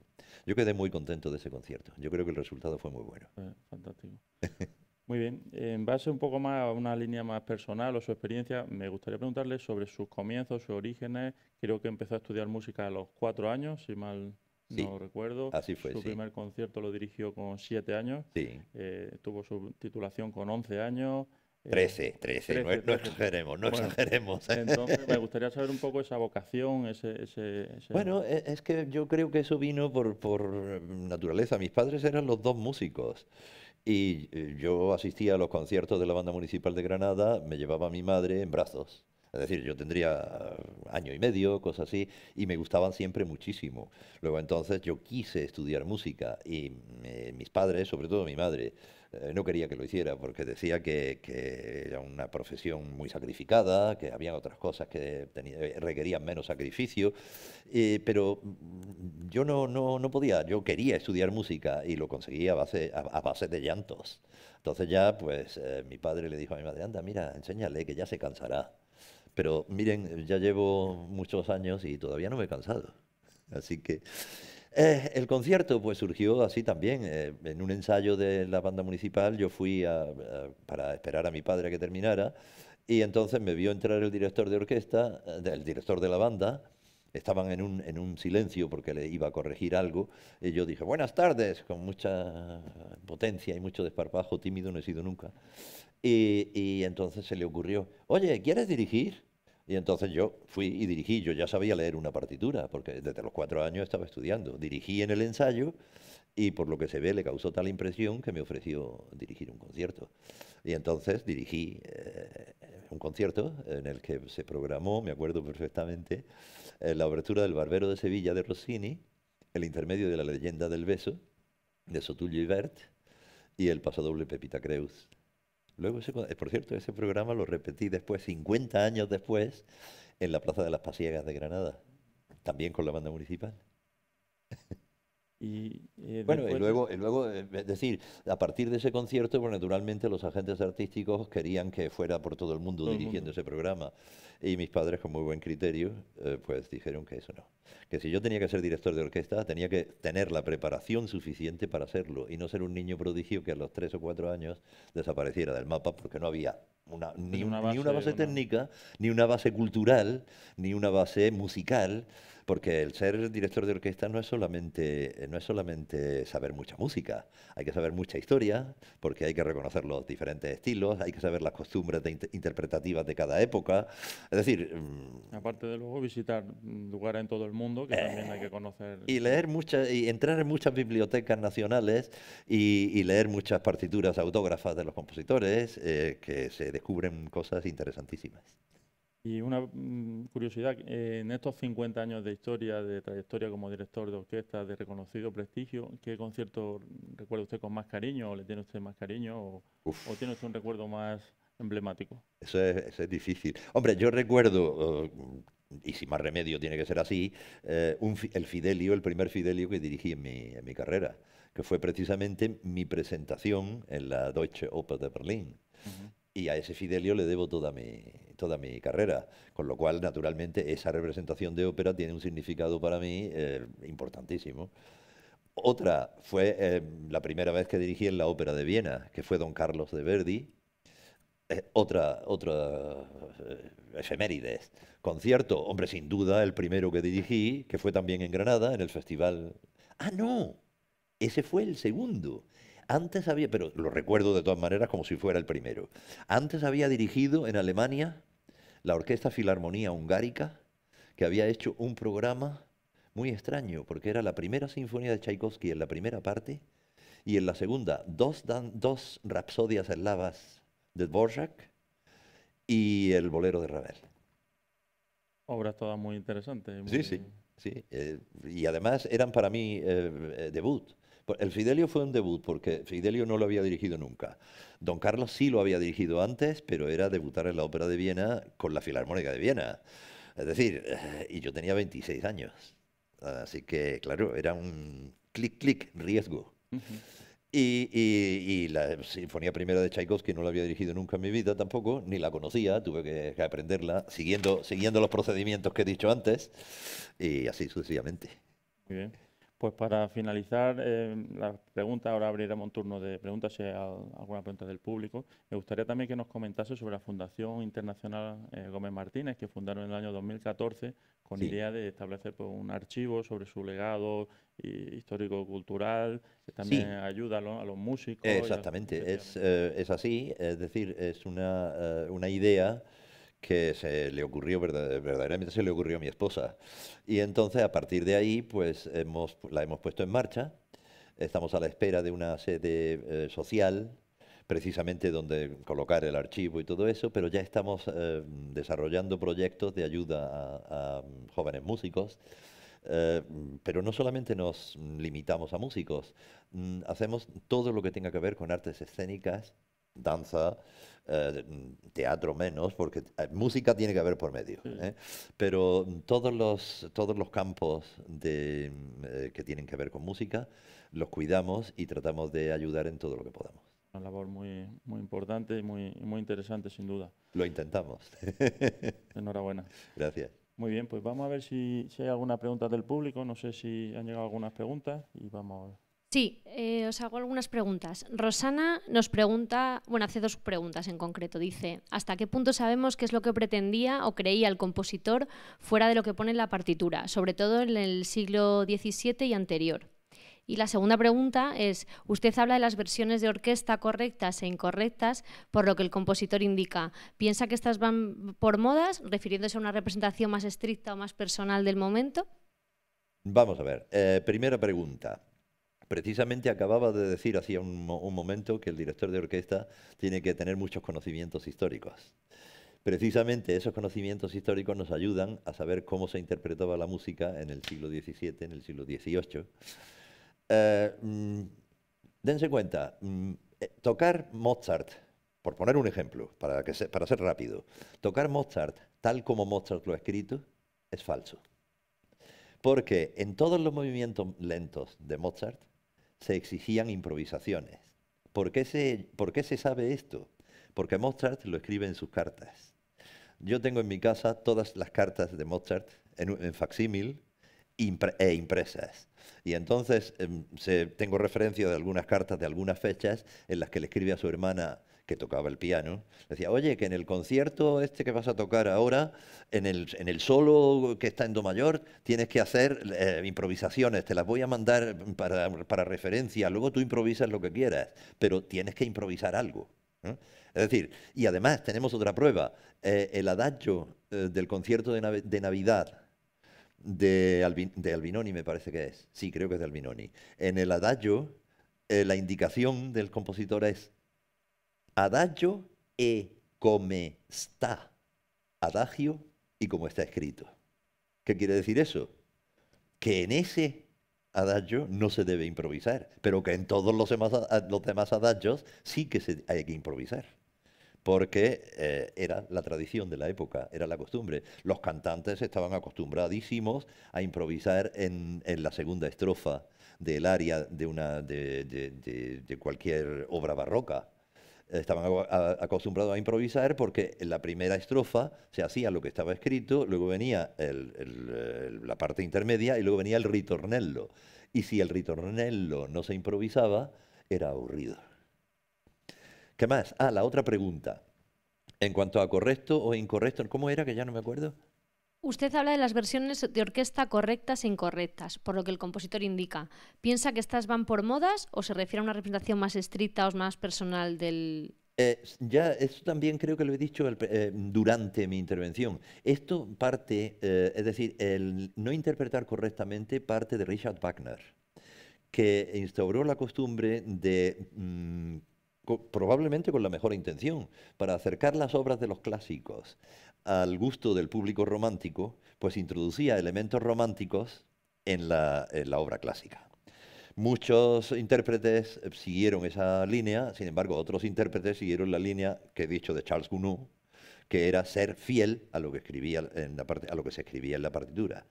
S2: Yo quedé muy contento de ese concierto. Yo creo que el resultado fue muy bueno. fantástico.
S1: Muy bien. En base un poco más a una línea más personal o su experiencia, me gustaría preguntarle sobre sus comienzos, sus orígenes. Creo que empezó a estudiar música a los cuatro años, si mal no recuerdo. Así fue. Su primer concierto lo dirigió con siete años. Sí. Eh, tuvo su titulación con once años. Eh, trece, trece, no, exageremos, no exageremos. Entonces, me gustaría saber un poco esa vocación, ese... ese, ese...
S2: Bueno, e, es que yo creo que eso vino por, por, naturaleza. Mis padres eran los dos músicos y eh, yo asistía a los conciertos de la Banda Municipal de Granada, me llevaba mi madre en brazos. Es decir, yo tendría año y medio, cosas así, y me gustaban siempre muchísimo. Luego entonces yo quise estudiar música y eh, mis padres, sobre todo mi madre, eh, no quería que lo hiciera porque decía que, era una profesión muy sacrificada, que había otras cosas que requerían menos sacrificio, eh, pero mm, yo no, no, podía, yo quería estudiar música y lo conseguía a base, a, base de llantos. Entonces ya pues eh, mi padre le dijo a mi madre, anda, mira, enséñale que ya se cansará. Pero miren, ya llevo muchos años y todavía no me he cansado. Así que eh, el concierto pues surgió así también. Eh, en un ensayo de la banda municipal yo fui para esperar a mi padre a que terminara y entonces me vio entrar el director de orquesta, eh, el director de la banda. Estaban en un, silencio porque le iba a corregir algo. Y yo dije, buenas tardes, con mucha potencia y mucho desparpajo, tímido no he sido nunca. y entonces se le ocurrió, oye, ¿quieres dirigir? Y entonces yo fui y dirigí, yo ya sabía leer una partitura, porque desde los cuatro años estaba estudiando. Dirigí en el ensayo y por lo que se ve le causó tal impresión que me ofreció dirigir un concierto. Y entonces dirigí eh, un concierto en el que se programó, me acuerdo perfectamente, eh, la abertura del Barbero de Sevilla de Rossini, el intermedio de la leyenda del beso de Sotullo y Bert y el pasodoble Pepita Creus Luego, eh, por cierto, ese programa lo repetí después, 50 años después, en la Plaza de las Pasiegas de Granada, también con la banda municipal. Y, eh, bueno, y luego, luego, eh, es decir, a partir de ese concierto, pues naturalmente los agentes artísticos querían que fuera por todo el mundo dirigiendo ese programa. Y mis padres, con muy buen criterio, eh, pues dijeron que eso no. Que si yo tenía que ser director de orquesta, tenía que tener la preparación suficiente para hacerlo y no ser un niño prodigio que a los tres o cuatro años desapareciera del mapa porque no había una, ni, una base, técnica, ni una base cultural, ni una base musical. Porque el ser director de orquesta no es solamente, eh, no es solamente saber mucha música, hay que saber mucha historia, porque hay que reconocer los diferentes estilos, hay que saber las costumbres interpretativas de cada época. Es decir... Mm, Aparte de luego visitar
S1: lugares en todo el mundo, que también hay que eh, conocer.
S2: Y leer muchas, y entrar en muchas bibliotecas nacionales y, leer muchas partituras autógrafas de los compositores, eh, que se descubren cosas interesantísimas.
S1: Y una mm, curiosidad, en estos 50 años de historia, de trayectoria como director de orquesta de reconocido prestigio, ¿qué concierto recuerda usted con más cariño o le tiene usted más cariño o, tiene usted un recuerdo más emblemático?
S2: Eso es, difícil. Hombre, yo recuerdo, oh, y sin más remedio tiene que ser así, eh, el Fidelio, el primer Fidelio que dirigí en mi, carrera, que fue precisamente mi presentación en la Deutsche Oper de Berlín y a ese Fidelio le debo toda mi, toda mi carrera, con lo cual, naturalmente, esa representación de ópera tiene un significado para mí eh, importantísimo. Otra fue eh, la primera vez que dirigí en la Ópera de Viena, que fue Don Carlos de Verdi. Eh, otra, otra efemérides. Concierto, hombre, sin duda, el primero que dirigí, que fue también en Granada, en el festival. Ah, no, ese fue el segundo. Antes había, pero lo recuerdo de todas maneras como si fuera el primero. Antes había dirigido en Alemania la Orquesta Filarmonía Hungárica, que había hecho un programa muy extraño, porque era la primera sinfonía de Tchaikovsky en la primera parte y en la segunda dos, dos rapsodias eslavas de Dvorak y el bolero de Ravel.
S1: Obras todas muy
S2: interesantes. Sí, sí, sí. Eh, y además eran para mí eh, eh, debut. El Fidelio fue un debut porque Fidelio no lo había dirigido nunca. Don Carlos sí lo había dirigido antes, pero era debutar en la Ópera de Viena con la Filarmónica de Viena. Es decir, eh, y yo tenía 26 años. Así que, claro, era un clic, clic, riesgo. Y, la Sinfonía Primera de Tchaikovsky no la había dirigido nunca en mi vida tampoco, ni la conocía, tuve que, aprenderla siguiendo, siguiendo los procedimientos que he dicho antes y así sucesivamente.
S1: Muy bien. Pues para finalizar em, la pregunta, ahora abriremos un turno de preguntas, si algunas alguna del público. Me gustaría también que nos comentase sobre la Fundación Internacional eh, Gómez Martínez, que fundaron en el año 2014 con idea de establecer pues, un archivo sobre su legado eh, histórico-cultural, que también ayuda a, los músicos. Exactamente,
S2: es, eh, es, así, es decir, es una, una idea que se le ocurrió, verdaderamente se le ocurrió a mi esposa. Y entonces, a partir de ahí, pues hemos, la hemos puesto en marcha. Estamos a la espera de una sede eh, social, precisamente donde colocar el archivo y todo eso, pero ya estamos eh, desarrollando proyectos de ayuda a, jóvenes músicos. Eh, pero no solamente nos limitamos a músicos, mm, hacemos todo lo que tenga que ver con artes escénicas, danza, eh, teatro menos, porque eh, música tiene que haber por medio. ¿eh? Pero todos los, todos los campos que tienen que ver con música los cuidamos y tratamos de ayudar en todo lo que podamos.
S1: Una labor muy, muy importante y muy, muy interesante, sin duda. Lo intentamos.
S2: Enhorabuena. Gracias.
S1: Muy bien, pues vamos a ver si, si hay alguna pregunta del público. No sé si han llegado algunas preguntas y vamos a ver.
S3: Sí, eh, os hago algunas preguntas. Rosana nos pregunta, bueno, hace dos preguntas en concreto. Dice, ¿hasta qué punto sabemos qué es lo que pretendía o creía el compositor fuera de lo que pone en la partitura, sobre todo en el siglo XVII y anterior? Y la segunda pregunta es, usted habla de las versiones de orquesta correctas e incorrectas, por lo que el compositor indica, ¿piensa que estas van por modas, refiriéndose a una representación más estricta o más personal del momento?
S2: Vamos a ver, eh, primera pregunta. Precisamente acababa de decir hacía un, momento que el director de orquesta tiene que tener muchos conocimientos históricos. Precisamente esos conocimientos históricos nos ayudan a saber cómo se interpretaba la música en el siglo XVII, en el siglo XVIII. Eh, mm, dense cuenta, mm, eh, tocar Mozart, por poner un ejemplo, para, que para ser rápido, tocar Mozart tal como Mozart lo ha escrito es falso. Porque en todos los movimientos lentos de Mozart, se exigían improvisaciones. ¿Por qué se, por qué se sabe esto? Porque Mozart lo escribe en sus cartas. Yo tengo en mi casa todas las cartas de Mozart en, facsímil e impresas. Y entonces em, se, tengo referencia de algunas cartas de algunas fechas en las que le escribe a su hermana que tocaba el piano, decía, oye, que en el concierto este que vas a tocar ahora, en el, en el solo que está en Do mayor, tienes que hacer eh, improvisaciones, te las voy a mandar para, referencia, luego tú improvisas lo que quieras, pero tienes que improvisar algo. Es decir, y además tenemos otra prueba, eh, el adagio eh, del concierto de, Navidad de, de, Albinoni, me parece que es, sí, creo que es de Albinoni, en el adagio la indicación del compositor es Adagio e come está. Adagio y como está escrito. ¿Qué quiere decir eso? Que en ese adagio no se debe improvisar, pero que en todos los demás, adagios sí que se, hay que improvisar porque eh, era la tradición de la época, era la costumbre. Los cantantes estaban acostumbradísimos a improvisar en, la segunda estrofa del área de, una, de cualquier obra barroca estaban acostumbrados a improvisar porque en la primera estrofa se hacía lo que estaba escrito, luego venía eh, la parte intermedia y luego venía el ritornello. Y si el ritornello no se improvisaba, era aburrido. ¿Qué más? Ah, la otra pregunta. En cuanto a correcto o incorrecto, ¿cómo era que ya no me acuerdo?
S3: Usted habla de las versiones de orquesta correctas e incorrectas, por lo que el compositor indica. ¿Piensa que estas van por modas o se refiere a una representación más estricta o más personal del,
S2: eh, ya, esto también creo que lo he dicho eh, durante mi intervención. Esto parte, eh, es decir, el no interpretar correctamente parte de Richard Wagner, que instauró la costumbre de, mm, probablemente con la mejor intención, para acercar las obras de los clásicos al gusto del público romántico, pues introducía elementos románticos en la, obra clásica. Muchos intérpretes siguieron esa línea, sin embargo, otros intérpretes siguieron la línea que he dicho de Charles Gounod, que era ser fiel a lo que, escribía en la a lo que se escribía en la partitura.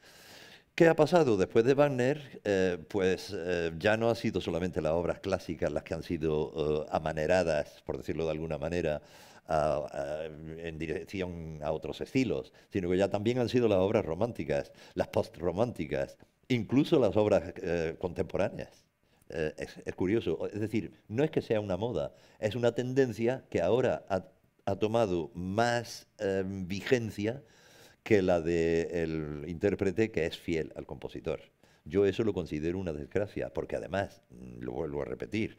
S2: ¿Qué ha pasado después de Wagner? Eh, pues eh, ya no ha sido solamente las obras clásicas las que han sido eh, amaneradas, por decirlo de alguna manera, en dirección a otros estilos, sino que ya también han sido las obras románticas, las postrománticas, incluso las obras eh, contemporáneas. Eh, es, curioso, es decir, no es que sea una moda, es una tendencia que ahora ha, tomado más em, vigencia que la del intérprete que es fiel al compositor. Yo eso lo considero una desgracia, porque además, mm, lo vuelvo a repetir,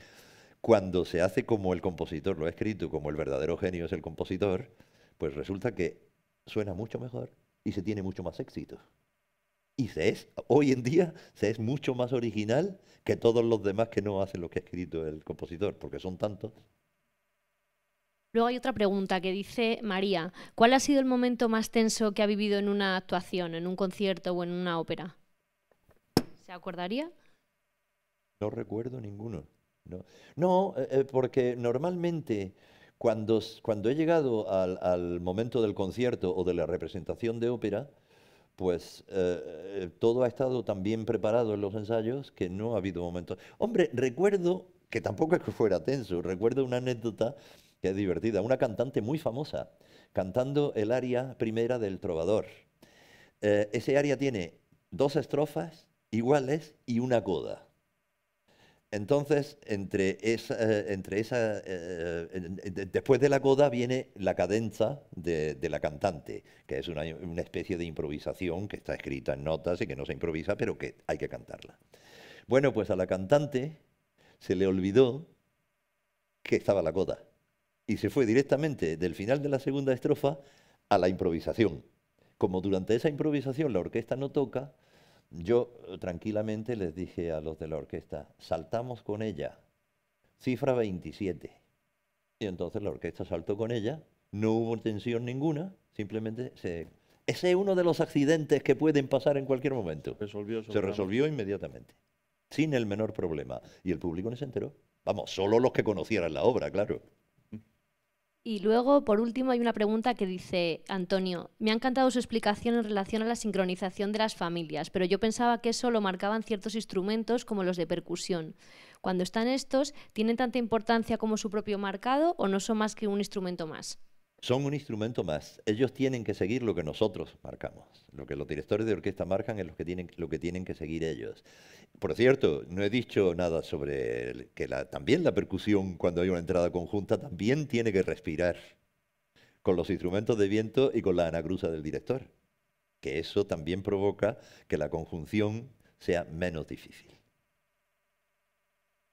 S2: cuando se hace como el compositor lo ha escrito, como el verdadero genio es el compositor, pues resulta que suena mucho mejor y se tiene mucho más éxito. Y se es, hoy en día, se es mucho más original que todos los demás que no hacen lo que ha escrito el compositor, porque son tantos.
S3: Luego hay otra pregunta que dice María, ¿cuál ha sido el momento más tenso que ha vivido en una actuación, en un concierto o en una ópera? ¿Se acordaría?
S2: No recuerdo ninguno. No, eh, eh, porque normalmente cuando, he llegado al, momento del concierto o de la representación de ópera, pues eh, todo ha estado tan bien preparado en los ensayos que no ha habido momento. Hombre, recuerdo, que tampoco es que fuera tenso, recuerdo una anécdota que es divertida, una cantante muy famosa, cantando el aria primera del Trovador. ese aria tiene dos estrofas iguales y una coda. Entonces, eh, eh, después de la coda viene la cadenza de, la cantante, que es una, especie de improvisación que está escrita en notas y que no se improvisa, pero que hay que cantarla. Bueno, pues a la cantante se le olvidó que estaba la coda y se fue directamente del final de la segunda estrofa a la improvisación. Como durante esa improvisación la orquesta no toca, yo eh, tranquilamente les dije a los de la orquesta, saltamos con ella, cifra 27. Y entonces la orquesta saltó con ella, no hubo tensión ninguna, simplemente se... Ese es uno de los accidentes que pueden pasar en cualquier momento. se resolvió inmediatamente, sin el menor problema. Y el público no se enteró. Vamos, solo los que conocieran la obra, claro.
S3: Y luego, por último, hay una pregunta que dice Antonio, me ha encantado su explicación en relación a la sincronización de las familias, pero yo pensaba que eso lo marcaban ciertos instrumentos como los de percusión. Cuando están estos, ¿tienen tanta importancia como su propio marcado o no son más que un instrumento más?
S2: son un instrumento más. Ellos tienen que seguir lo que nosotros marcamos. Lo que los directores de orquesta marcan es lo que tienen, lo que, tienen que seguir ellos. Por cierto, no he dicho nada sobre que la, también la percusión, cuando hay una entrada conjunta, también tiene que respirar con los instrumentos de viento y con la anacruza del director. Que eso también provoca que la conjunción sea menos difícil.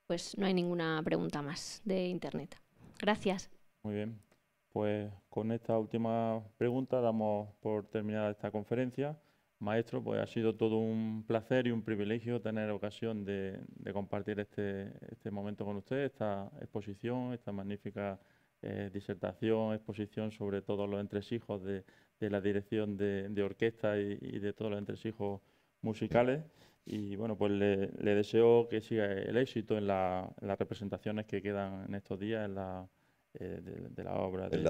S3: Pues no hay ninguna pregunta más de Internet. Gracias.
S2: Muy bien. Pues
S1: con esta última pregunta damos por terminada esta conferencia. Maestro, pues ha sido todo un placer y un privilegio tener ocasión de, compartir este, este, momento con usted, esta exposición, esta magnífica eh, disertación, exposición sobre todos los entresijos de, la dirección de, orquesta y, de todos los entresijos musicales. Y bueno, pues le, deseo que siga el éxito en, en las representaciones que quedan en estos días, en la eh, de, la obra del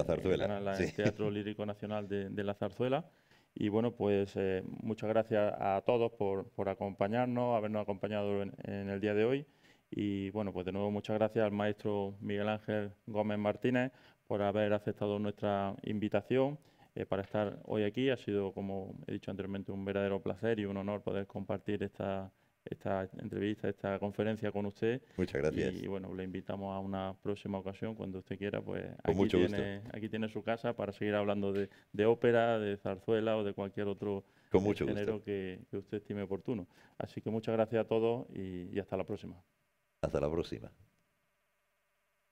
S1: Teatro Lírico Nacional de, la Zarzuela. Y bueno, pues eh, muchas gracias a todos por, acompañarnos, habernos acompañado en, el día de hoy. Y bueno, pues de nuevo muchas gracias al maestro Miguel Ángel Gómez Martínez por haber aceptado nuestra invitación eh, para estar hoy aquí. Ha sido, como he dicho anteriormente, un verdadero placer y un honor poder compartir esta, esta entrevista, esta conferencia con usted. Muchas gracias. Y bueno, le invitamos a una próxima ocasión, cuando usted quiera, pues aquí, tiene, aquí tiene su casa para seguir hablando de, ópera, de zarzuela o de cualquier otro género que, usted estime oportuno. Así que muchas gracias a todos y hasta la próxima.
S2: Hasta la próxima.